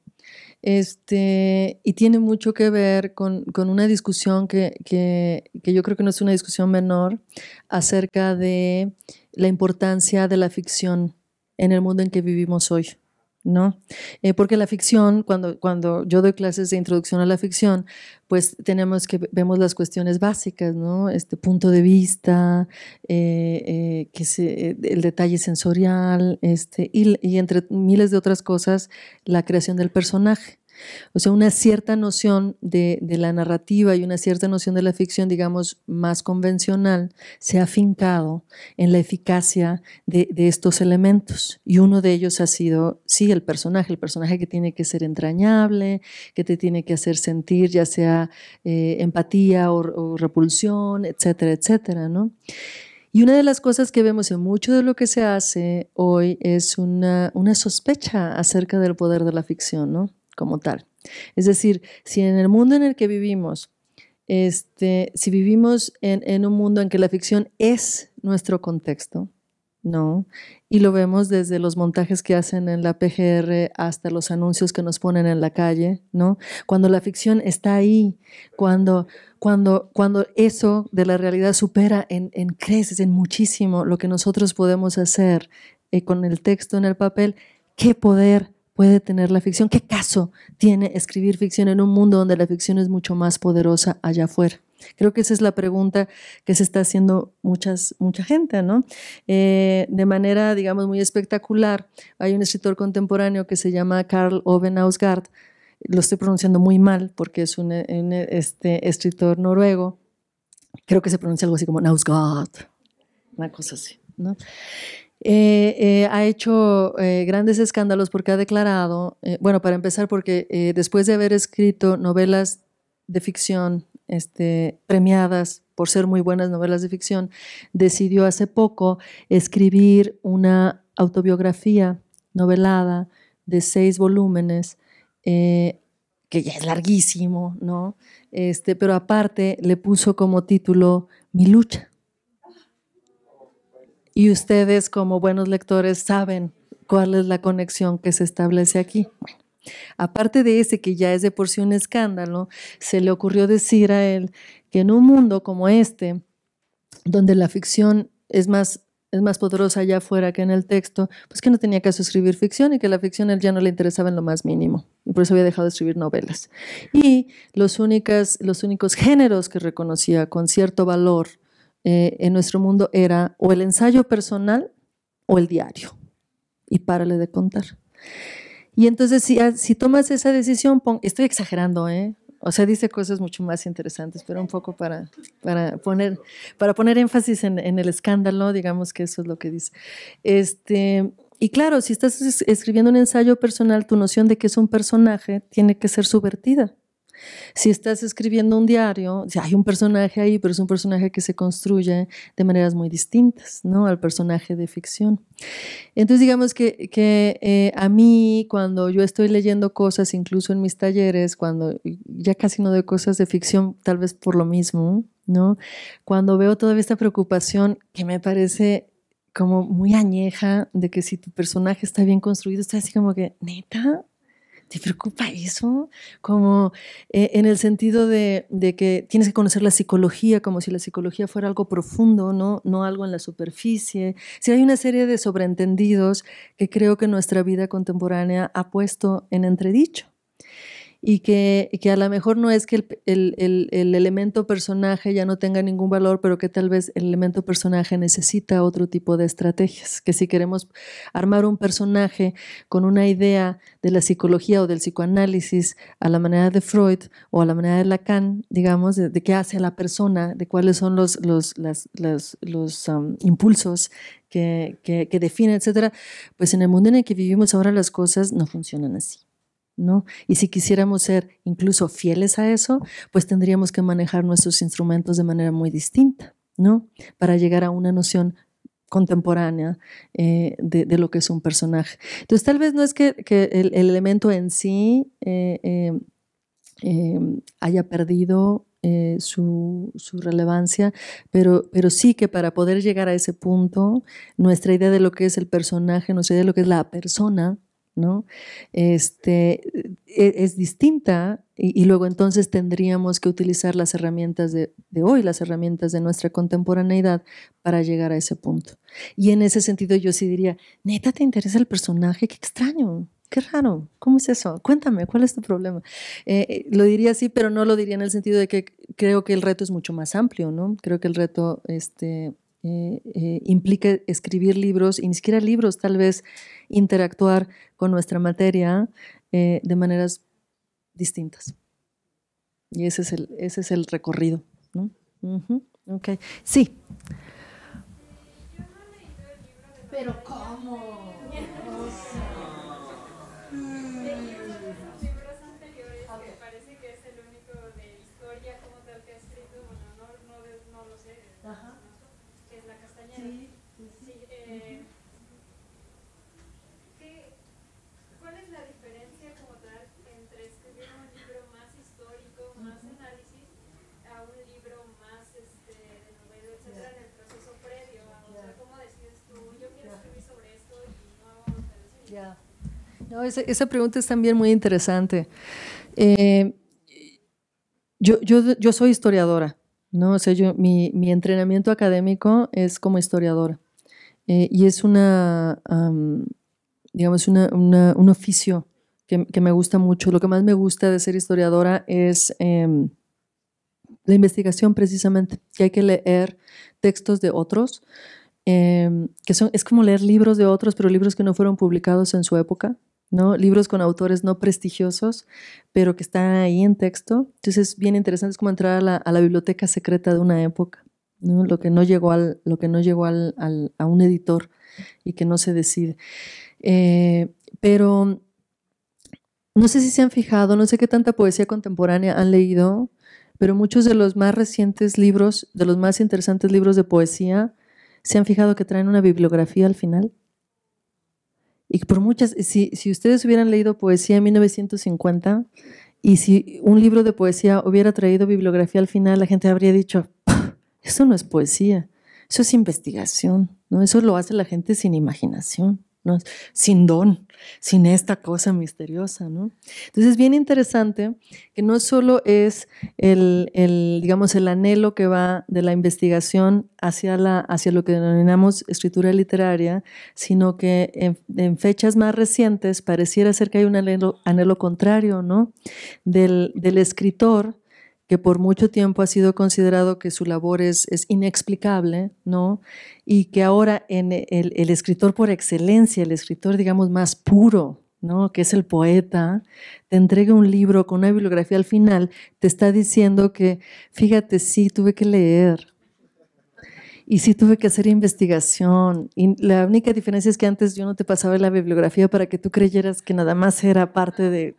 Este, y tiene mucho que ver con, una discusión que, yo creo que no es una discusión menor acerca de la importancia de la ficción en el mundo en que vivimos hoy. ¿no? Eh, porque la ficción, cuando, cuando yo doy clases de introducción a la ficción, pues tenemos que vemos las cuestiones básicas, ¿no? Este punto de vista, eh, eh, que el detalle sensorial, este, y entre miles de otras cosas, la creación del personaje. O sea, una cierta noción de, la narrativa y una cierta noción de la ficción, digamos, más convencional, se ha fincado en la eficacia de, estos elementos. Y uno de ellos ha sido, sí, el personaje, el personaje que tiene que ser entrañable, que te tiene que hacer sentir, ya sea eh, empatía o, o repulsión, etcétera, etcétera, ¿no? Y una de las cosas que vemos en mucho de lo que se hace hoy es una, una, sospecha acerca del poder de la ficción, ¿no? como tal. Es decir, si en el mundo en el que vivimos, este, si vivimos en, un mundo en que la ficción es nuestro contexto, ¿no? Y lo vemos desde los montajes que hacen en la PGR hasta los anuncios que nos ponen en la calle, ¿no? Cuando la ficción está ahí, cuando, cuando, cuando eso de la realidad supera en, creces, en muchísimo lo que nosotros podemos hacer eh, con el texto en el papel, qué poder puede tener la ficción? ¿Qué caso tiene escribir ficción en un mundo donde la ficción es mucho más poderosa allá afuera? Creo que esa es la pregunta que se está haciendo muchas, mucha gente, ¿no? Eh, de manera, digamos, muy espectacular, hay un escritor contemporáneo que se llama Carl Ove Ausgard, lo estoy pronunciando muy mal porque es un, este, escritor noruego, creo que se pronuncia algo así como Nausgaard, una cosa así, ¿no? Eh, eh, ha hecho eh, grandes escándalos porque ha declarado, bueno, para empezar, porque después de haber escrito novelas de ficción este, premiadas por ser muy buenas novelas de ficción, decidió hace poco escribir una autobiografía novelada de seis volúmenes, que ya es larguísimo, ¿no? Este, pero aparte le puso como título Mi lucha. Y ustedes como buenos lectores saben cuál es la conexión que se establece aquí. Aparte de ese que ya es de por sí un escándalo, se le ocurrió decir a él que en un mundo como este, donde la ficción es más, es más poderosa allá afuera que en el texto, pues que no tenía caso escribir ficción y que la ficción a él ya no le interesaba en lo más mínimo. Y por eso había dejado de escribir novelas. Y los, únicas, los únicos géneros que reconocía con cierto valor eh, en nuestro mundo era o el ensayo personal o el diario. Y párale de contar. Y entonces, si, ah, si tomas esa decisión, estoy exagerando, ¿eh? O sea, dice cosas mucho más interesantes, pero un poco para, para, poner, para poner énfasis en, en el escándalo, digamos que eso es lo que dice. Este, y claro, si estás escribiendo un ensayo personal, tu noción de que es un personaje tiene que ser subvertida. Si estás escribiendo un diario, hay un personaje ahí, pero es un personaje que se construye de maneras muy distintas ¿no? al personaje de ficción. Entonces, digamos que, eh, a mí, cuando yo estoy leyendo cosas, incluso en mis talleres, cuando ya casi no doy cosas de ficción, tal vez por lo mismo, ¿no? cuando veo todavía esta preocupación que me parece como muy añeja de que si tu personaje está bien construido, está así como que, neta, ¿Te preocupa eso? Como eh, en el sentido de, que tienes que conocer la psicología como si la psicología fuera algo profundo, ¿no? no algo en la superficie. Si hay una serie de sobreentendidos que creo que nuestra vida contemporánea ha puesto en entredicho y que, que a lo mejor no es que el, el, el, elemento personaje ya no tenga ningún valor, pero que tal vez el elemento personaje necesita otro tipo de estrategias, que si queremos armar un personaje con una idea de la psicología o del psicoanálisis a la manera de Freud o a la manera de Lacan, digamos, de, qué hace la persona, de cuáles son los, los, los um, impulsos que, que, que define, etcétera, pues en el mundo en el que vivimos ahora las cosas no funcionan así. Y si quisiéramos ser incluso fieles a eso, pues tendríamos que manejar nuestros instrumentos de manera muy distinta, ¿no? Para llegar a una noción contemporánea eh, de, lo que es un personaje. Entonces, tal vez no es que, el, elemento en sí eh, em, em, haya perdido eh, su, relevancia, pero, pero sí que para poder llegar a ese punto, nuestra idea de lo que es el personaje, nuestra idea de lo que es la persona, ¿no? Este, e, es, distinta y, luego entonces tendríamos que utilizar las herramientas de, hoy, las herramientas de nuestra contemporaneidad para llegar a ese punto. Y en ese sentido yo sí diría, neta, ¿te interesa el personaje? Qué extraño. Qué raro, ¿cómo es eso? Cuéntame, ¿cuál es tu problema? Eh, lo diría así, pero no lo diría en el sentido de que creo que el reto es mucho más amplio, ¿no? Creo que el reto este, eh, eh, implica escribir libros y ni siquiera libros tal vez interactuar con nuestra materia eh, de maneras distintas y ese es el ese es el recorrido ¿no? ok sí pero ¿cómo? no lo sé de libros anteriores que parece que es el único de historia como tal que ha escrito bueno no no lo sé ajá Sí. Eh, ¿Cuál es la diferencia como tal entre escribir un libro más histórico, más análisis, a un libro más este, de etcétera, en el proceso previo? O sea, ¿cómo decides tú, yo quiero escribir sobre esto y no esa, esa, pregunta es también muy interesante. Eh, yo, yo, yo soy historiadora ¿no? O yo, mi, entrenamiento académico es como historiadora eh, y es una, digamos, una, un oficio que, me gusta mucho. Lo que más me gusta de ser historiadora es em, la investigación precisamente, que hay que leer textos de otros. Em, que son, es como leer libros de otros, pero libros que no fueron publicados en su época, ¿no? Libros con autores no prestigiosos, pero que están ahí en texto. Entonces es bien interesante, es como entrar a la, biblioteca secreta de una época, Lo que no llegó, al, lo que no llegó a un editor y que no se decide. Eh, pero no sé si se han fijado, no sé qué tanta poesía contemporánea han leído, pero muchos de los más recientes libros, de los más interesantes libros de poesía, se han fijado que traen una bibliografía al final. Y por muchas, si, ustedes hubieran leído poesía en 1950 y si un libro de poesía hubiera traído bibliografía al final, la gente habría dicho, eso no es poesía, eso es investigación, ¿no? Eso lo hace la gente sin imaginación, ¿no? sin don sin esta cosa misteriosa, ¿no? Entonces es bien interesante que no solo es el, digamos, el anhelo que va de la investigación hacia, la, hacia lo que denominamos escritura literaria, sino que en, fechas más recientes pareciera ser que hay un anhelo, contrario, ¿no? del escritor que por mucho tiempo ha sido considerado que su labor es, inexplicable, ¿no? Y que ahora en el, escritor por excelencia, el escritor, digamos, más puro, ¿no? Que es el poeta, te entrega un libro con una bibliografía al final, te está diciendo que, fíjate, sí, tuve que leer, y sí tuve que hacer investigación. Y la única diferencia es que antes yo no te pasaba la bibliografía para que tú creyeras que nada más era parte de,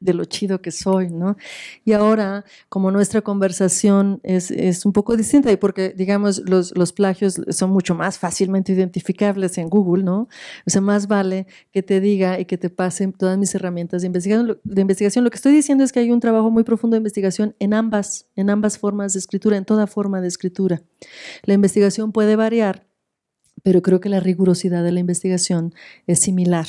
de lo chido que soy, ¿no? Y ahora, como nuestra conversación es, un poco distinta, y porque, digamos, los, plagios son mucho más fácilmente identificables en Google, ¿no? O sea, más vale que te diga y que te pasen todas mis herramientas de investigación. De investigación. Lo que estoy diciendo es que hay un trabajo muy profundo de investigación en ambas, en ambas formas de escritura, en toda forma de escritura. La investigación puede variar, pero creo que la rigurosidad de la investigación es similar.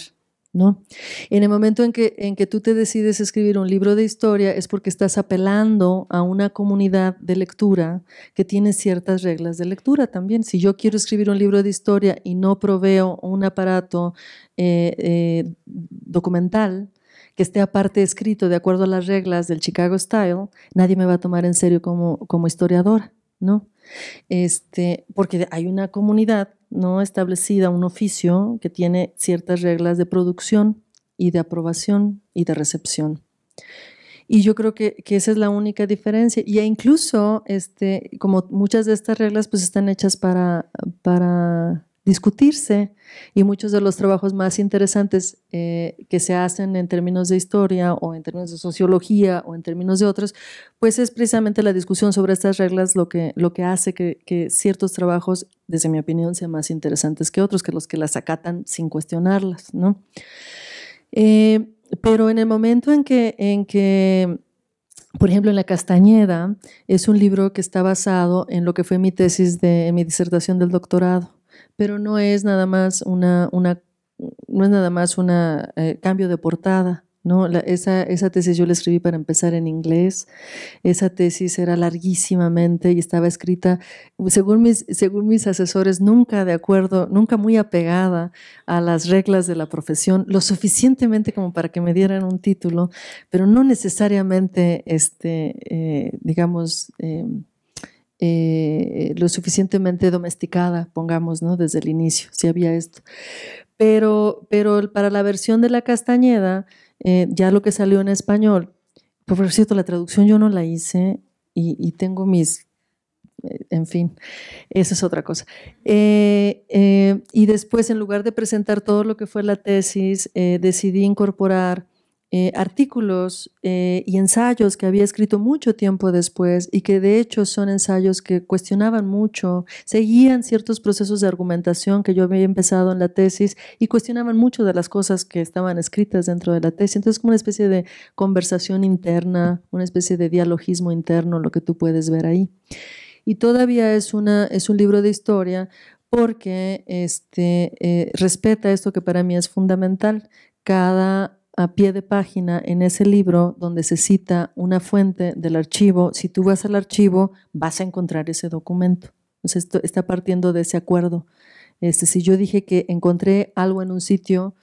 ¿no? En el momento en que, en que tú te decides escribir un libro de historia es porque estás apelando a una comunidad de lectura que tiene ciertas reglas de lectura también. Si yo quiero escribir un libro de historia y no proveo un aparato eh, eh, documental, que esté aparte escrito de acuerdo a las reglas del Chicago Style, nadie me va a tomar en serio como, como historiadora, ¿no? Este, porque hay una comunidad ¿no? establecida un oficio que tiene ciertas reglas de producción y de aprobación y de recepción. Y yo creo que, esa es la única diferencia. Y e incluso, este, como muchas de estas reglas, pues están hechas para, para discutirse. Y muchos de los trabajos más interesantes eh, que se hacen en términos de historia o en términos de sociología o en términos de otros, pues es precisamente la discusión sobre estas reglas lo que, lo que hace que, ciertos trabajos, desde mi opinión, sean más interesantes que otros, que los que las acatan sin cuestionarlas. Eh, pero en el momento en que, en que por ejemplo, en La Castañeda es un libro que está basado en lo que fue mi tesis de mi disertación del doctorado pero no es nada más una, una no es nada más un eh, cambio de portada. ¿no? esa, esa, tesis yo la escribí para empezar en inglés. Esa tesis era larguísimamente y estaba escrita, según mis, según mis asesores, nunca de acuerdo, nunca muy apegada a las reglas de la profesión, lo suficientemente como para que me dieran un título, pero no necesariamente, este, eh, digamos, em, eh, lo suficientemente domesticada, pongamos, ¿no? Desde el inicio, si había esto. Pero, pero para la versión de La Castañeda, eh, ya lo que salió en español, pues, por cierto, la traducción yo no la hice y, tengo mis eh, en fin, esa es otra cosa. y después, en lugar de presentar todo lo que fue la tesis, decidí incorporar eh, artículos eh, y ensayos que había escrito mucho tiempo después y que de hecho son ensayos que cuestionaban mucho, seguían ciertos procesos de argumentación que yo había empezado en la tesis y cuestionaban mucho de las cosas que estaban escritas dentro de la tesis. Entonces como una especie de conversación interna, una especie de dialogismo interno, lo que tú puedes ver ahí. Y todavía es, una, es un libro de historia porque este, eh, respeta esto que para mí es fundamental. Cada a pie de página en ese libro donde se cita una fuente del archivo, si tú vas al archivo vas a encontrar ese documento. Entonces esto está partiendo de ese acuerdo. Este, si yo dije que encontré algo en un sitio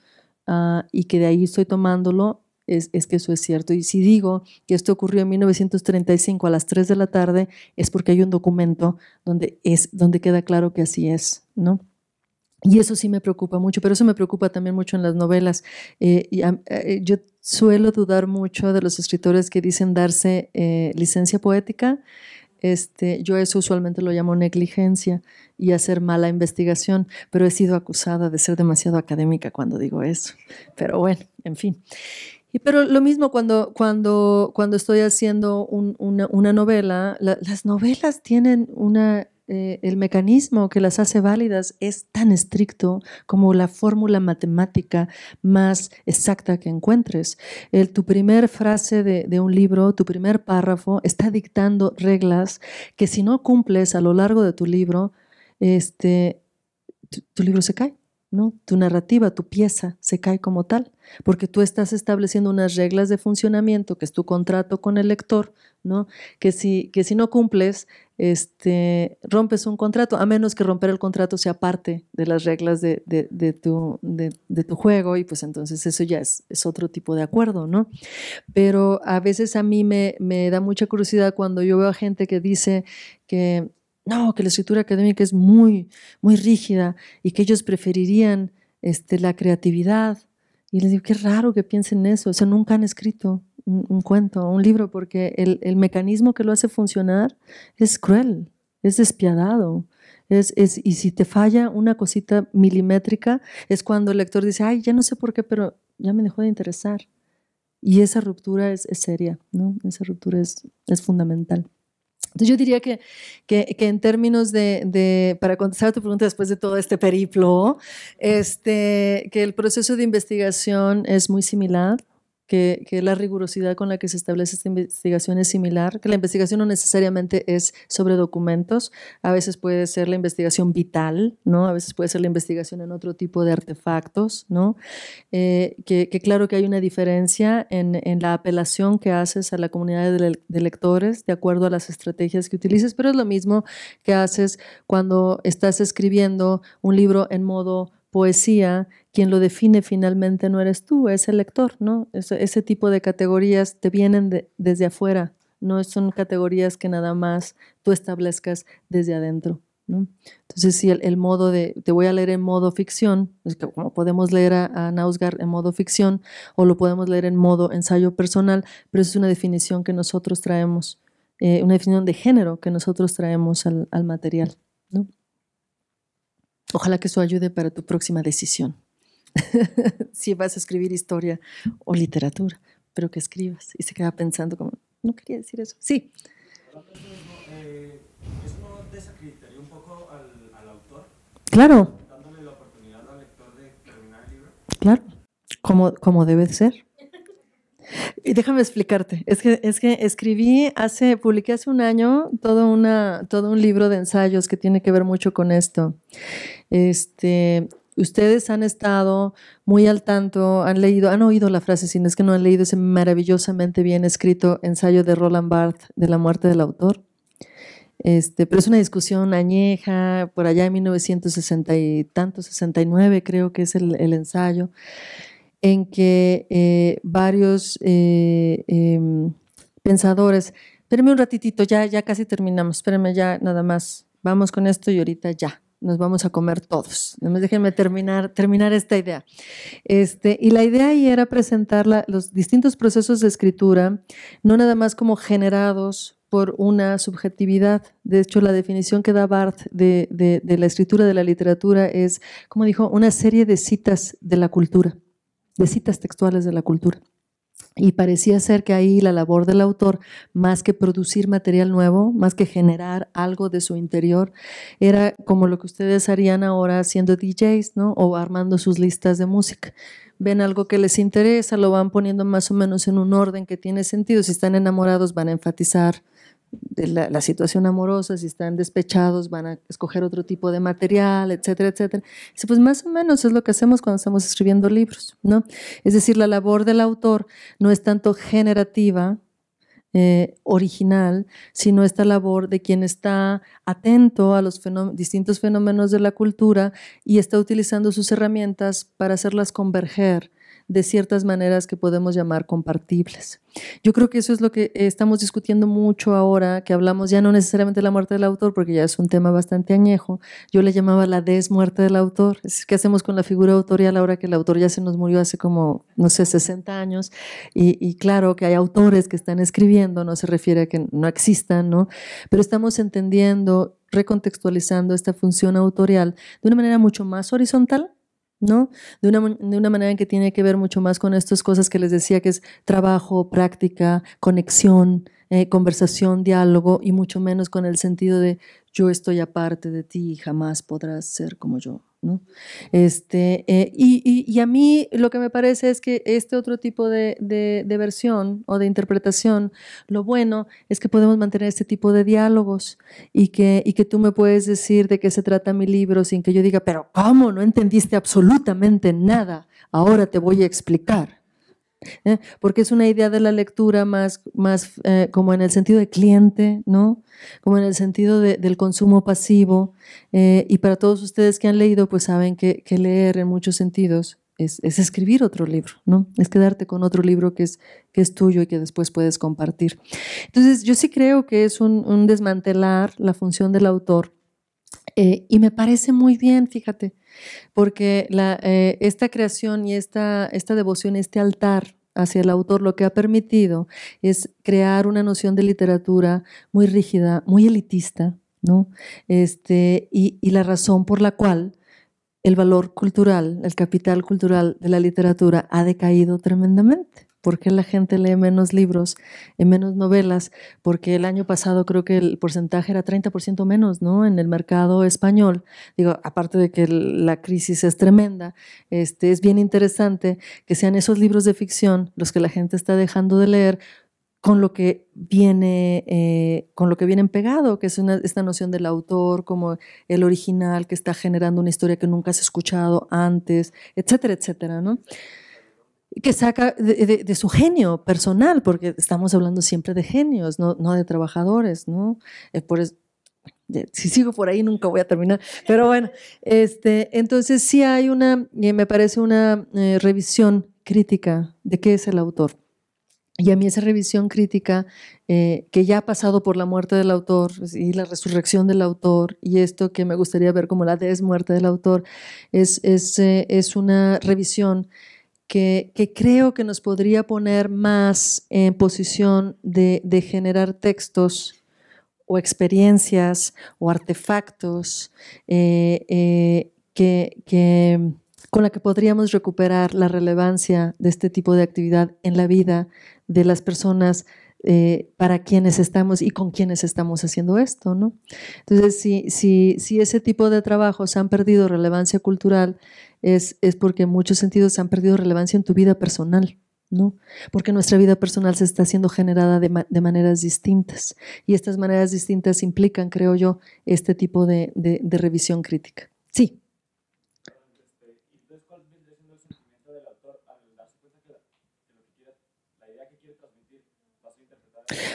ah, y que de ahí estoy tomándolo, es, es, que eso es cierto. Y si digo que esto ocurrió en 1935 a las 3 de la tarde, es porque hay un documento donde, es, donde queda claro que así es, ¿no? Y eso sí me preocupa mucho, pero eso me preocupa también mucho en las novelas. Eh, y eh, yo suelo dudar mucho de los escritores que dicen darse eh, licencia poética. Este, yo eso usualmente lo llamo negligencia y hacer mala investigación, pero he sido acusada de ser demasiado académica cuando digo eso. Pero bueno, en fin. pero lo mismo cuando, cuando, cuando estoy haciendo una, novela, las novelas tienen una eh, el mecanismo que las hace válidas es tan estricto como la fórmula matemática más exacta que encuentres. tu primer frase de, un libro, tu primer párrafo, está dictando reglas que si no cumples a lo largo de tu libro, este, tu, libro se cae. ¿no? Tu narrativa, tu pieza se cae como tal, porque tú estás estableciendo unas reglas de funcionamiento, que es tu contrato con el lector, ¿no? Que si, que si no cumples, este, rompes un contrato, a menos que romper el contrato sea parte de las reglas de, de, de, tu, de tu, juego y pues entonces eso ya es, otro tipo de acuerdo, ¿no? Pero a veces a mí me, da mucha curiosidad cuando yo veo a gente que dice que no, que la escritura académica es muy, muy rígida y que ellos preferirían este, la creatividad. Y les digo, qué raro que piensen eso, o sea, nunca han escrito, un, cuento, un libro, porque el, el, mecanismo que lo hace funcionar es cruel, es despiadado. Es, es, y si te falla una cosita milimétrica, es cuando el lector dice, ay, ya no sé por qué, pero ya me dejó de interesar. Y esa ruptura es, seria, ¿no? Esa ruptura es, es fundamental. Entonces yo diría que, que, que en términos de, de, para contestar a tu pregunta después de todo este periplo, este, que el proceso de investigación es muy similar, que, la rigurosidad con la que se establece esta investigación es similar, que la investigación no necesariamente es sobre documentos, a veces puede ser la investigación vital, ¿no? a veces puede ser la investigación en otro tipo de artefactos, ¿no? Eh, que, claro que hay una diferencia en, la apelación que haces a la comunidad de, de, lectores de acuerdo a las estrategias que utilices, pero es lo mismo que haces cuando estás escribiendo un libro en modo poesía, quien lo define finalmente no eres tú, es el lector, ¿no? Ese, tipo de categorías te vienen desde afuera, no son categorías que nada más tú establezcas desde adentro. ¿no? Entonces, si el, modo de, te voy a leer en modo ficción, es que, como podemos leer a, Nausgard en modo ficción o lo podemos leer en modo ensayo personal, pero es una definición que nosotros traemos, eh, una definición de género que nosotros traemos al, al material. ¿no? Ojalá que eso ayude para tu próxima decisión. si vas a escribir historia o literatura, pero que escribas. Y se queda pensando como, no quería decir eso. Sí. Claro. Dándole la oportunidad al lector de terminar libro. Claro. Como, como debe ser. Y déjame explicarte. Es que, es que escribí hace, publiqué hace un año todo, una, todo un libro de ensayos que tiene que ver mucho con esto. Este, ustedes han estado muy al tanto, han leído, han oído la frase, sino es que no han leído ese maravillosamente bien escrito ensayo de Roland Barthes de la muerte del autor. Este, pero es una discusión añeja, por allá en 1960 y tanto, 69 creo que es el ensayo en que eh, varios eh, em, pensadores, espérenme un ratitito, ya, ya casi terminamos, espérenme ya nada más, vamos con esto y ahorita ya. Nos vamos a comer todos. déjenme terminar, terminar esta idea. Este, y la idea ahí era presentar los distintos procesos de escritura, no nada más como generados por una subjetividad. De hecho, la definición que da Barth de, la escritura, de la literatura, es, como dijo, una serie de citas de la cultura de citas textuales de la cultura. Y parecía ser que ahí la labor del autor, más que producir material nuevo, más que generar algo de su interior, era como lo que ustedes harían ahora haciendo DJs, ¿no? O armando sus listas de música. Ven algo que les interesa, lo van poniendo más o menos en un orden que tiene sentido. Si están enamorados, van a enfatizar la, situación amorosa, si están despechados, van a escoger otro tipo de material, etcétera, etcétera. pues más o menos es lo que hacemos cuando estamos escribiendo libros, ¿no? Es decir, la labor del autor no es tanto generativa, eh, original, sino esta labor de quien está atento a los distintos fenómenos de la cultura y está utilizando sus herramientas para hacerlas converger de ciertas maneras que podemos llamar compartibles. Yo creo que eso es lo que estamos discutiendo mucho ahora, que hablamos ya no necesariamente de la muerte del autor, porque ya es un tema bastante añejo. Yo le llamaba la desmuerte del autor. Es ¿Qué hacemos con la figura autorial ahora que el autor ya se nos murió hace como, no sé, 60 años? y claro que hay autores que están escribiendo, no se refiere a que no existan, ¿no? Pero estamos entendiendo recontextualizando esta función autorial de una manera mucho más horizontal ¿no? De una, de una, manera que tiene que ver mucho más con estas cosas que les decía, que es trabajo, práctica, conexión, eh, conversación, diálogo, y mucho menos con el sentido de yo estoy aparte de ti y jamás podrás ser como yo. Este, eh, y, a mí lo que me parece es que este otro tipo de, versión o de interpretación, lo bueno es que podemos mantener este tipo de diálogos y que, y que tú me puedes decir de qué se trata mi libro sin que yo diga, pero ¿cómo? No entendiste absolutamente nada, ahora te voy a explicar. ¿eh? porque es una idea de la lectura más, más eh, como en el sentido de cliente, ¿no? como en el sentido del consumo pasivo. Eh, y para todos ustedes que han leído, pues saben que, leer en muchos sentidos es, escribir otro libro, ¿no? Es quedarte con otro libro que es, que es tuyo y que después puedes compartir. Entonces, yo sí creo que es un desmantelar la función del autor eh, y me parece muy bien, fíjate, porque eh, esta creación y esta, esta devoción, este altar hacia el autor, lo que ha permitido es crear una noción de literatura muy rígida, muy elitista, ¿no? Este, y la razón por la cual el valor cultural, el capital cultural de la literatura ha decaído tremendamente. ¿Por qué la gente lee menos libros en menos novelas? Porque el año pasado creo que el porcentaje era 30% menos, ¿no? En el mercado español. Digo, aparte de que la crisis es tremenda, este, es bien interesante que sean esos libros de ficción los que la gente está dejando de leer con lo que viene, eh, con lo que vienen pegado, que es una, esta noción del autor como el original que está generando una historia que nunca has escuchado antes, etcétera, etcétera, ¿no? que saca de, su genio personal, porque estamos hablando siempre de genios, no, de trabajadores, ¿no? Eh, si sigo por ahí nunca voy a terminar, pero bueno, este, entonces sí hay una, eh, me parece una eh, revisión crítica de qué es el autor. Y a mí esa revisión crítica, que ya ha pasado por la muerte del autor pues, y la resurrección del autor, y esto que me gustaría ver como la desmuerte del autor, es, es, es una revisión que, creo que nos podría poner más en posición de, generar textos o experiencias o artefactos eh, eh, con la que podríamos recuperar la relevancia de este tipo de actividad en la vida de las personas eh, para quienes estamos y con quienes estamos haciendo esto, ¿no? Entonces, si, si, ese tipo de trabajos han perdido relevancia cultural, es, es porque en muchos sentidos han perdido relevancia en tu vida personal. ¿no? Porque nuestra vida personal se está siendo generada de, de, maneras distintas. Y estas maneras distintas implican, creo yo, este tipo de, de, de revisión crítica. Sí.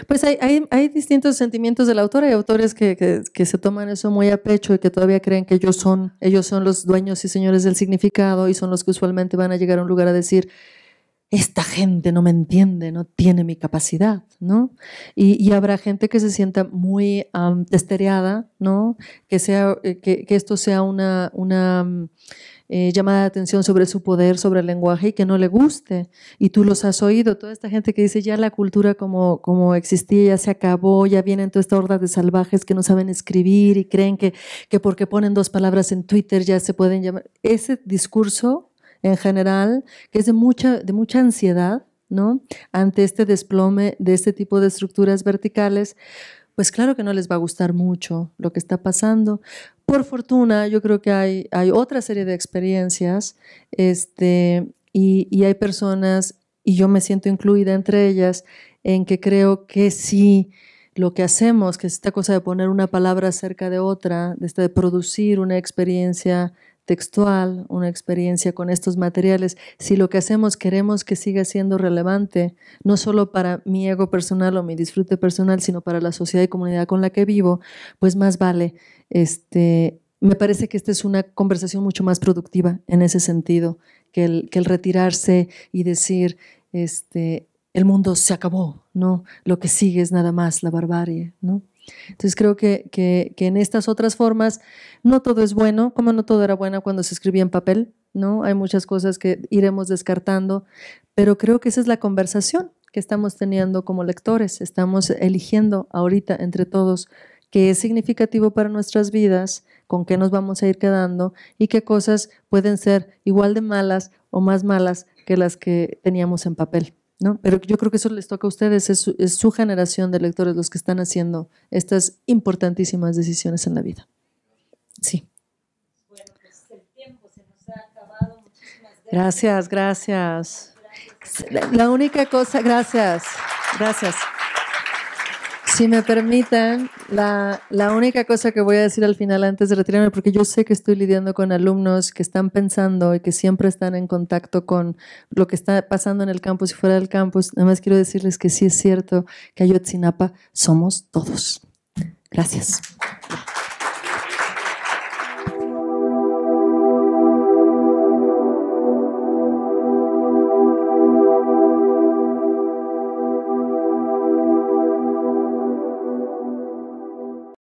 Pues hay, hay, distintos sentimientos del autor, hay autores que, se toman eso muy a pecho y que todavía creen que ellos son, ellos son los dueños y señores del significado y son los que usualmente van a llegar a un lugar a decir, esta gente no me entiende, no tiene mi capacidad, ¿no? Y, habrá gente que se sienta muy testereada, ¿no? Que, sea, eh, que, esto sea una... una mm, eh, llamada de atención sobre su poder, sobre el lenguaje y que no le guste. Y tú los has oído, toda esta gente que dice ya la cultura como, como existía ya se acabó, ya vienen toda esta horda de salvajes que no saben escribir y creen que, que porque ponen dos palabras en Twitter ya se pueden llamar. Ese discurso en general, que es de mucha, de mucha ansiedad, ¿no? Ante este desplome de este tipo de estructuras verticales, pues claro que no les va a gustar mucho lo que está pasando. Por fortuna, yo creo que hay, otra serie de experiencias este, y, hay personas, y yo me siento incluida entre ellas, en que creo que sí lo que hacemos, que es esta cosa de poner una palabra cerca de otra, de, de producir una experiencia textual, una experiencia con estos materiales, si lo que hacemos queremos que siga siendo relevante, no solo para mi ego personal o mi disfrute personal, sino para la sociedad y comunidad con la que vivo, pues más vale. Este, me parece que esta es una conversación mucho más productiva en ese sentido, que el, que el retirarse y decir, este, el mundo se acabó, ¿no? Lo que sigue es nada más la barbarie, ¿no? Entonces creo que, que, en estas otras formas no todo es bueno, como no todo era bueno cuando se escribía en papel, ¿no? Hay muchas cosas que iremos descartando, pero creo que esa es la conversación que estamos teniendo como lectores, estamos eligiendo ahorita entre todos qué es significativo para nuestras vidas, con qué nos vamos a ir quedando y qué cosas pueden ser igual de malas o más malas que las que teníamos en papel. ¿no? Pero yo creo que eso les toca a ustedes, es su, es su generación de lectores los que están haciendo estas importantísimas decisiones en la vida. Sí. Pues, gracias, gracias. La única cosa, gracias, gracias. Si me permitan, la, la, única cosa que voy a decir al final antes de retirarme, porque yo sé que estoy lidiando con alumnos que están pensando y que siempre están en contacto con lo que está pasando en el campus y fuera del campus, nada más quiero decirles que sí es cierto que Ayotzinapa somos todos. Gracias.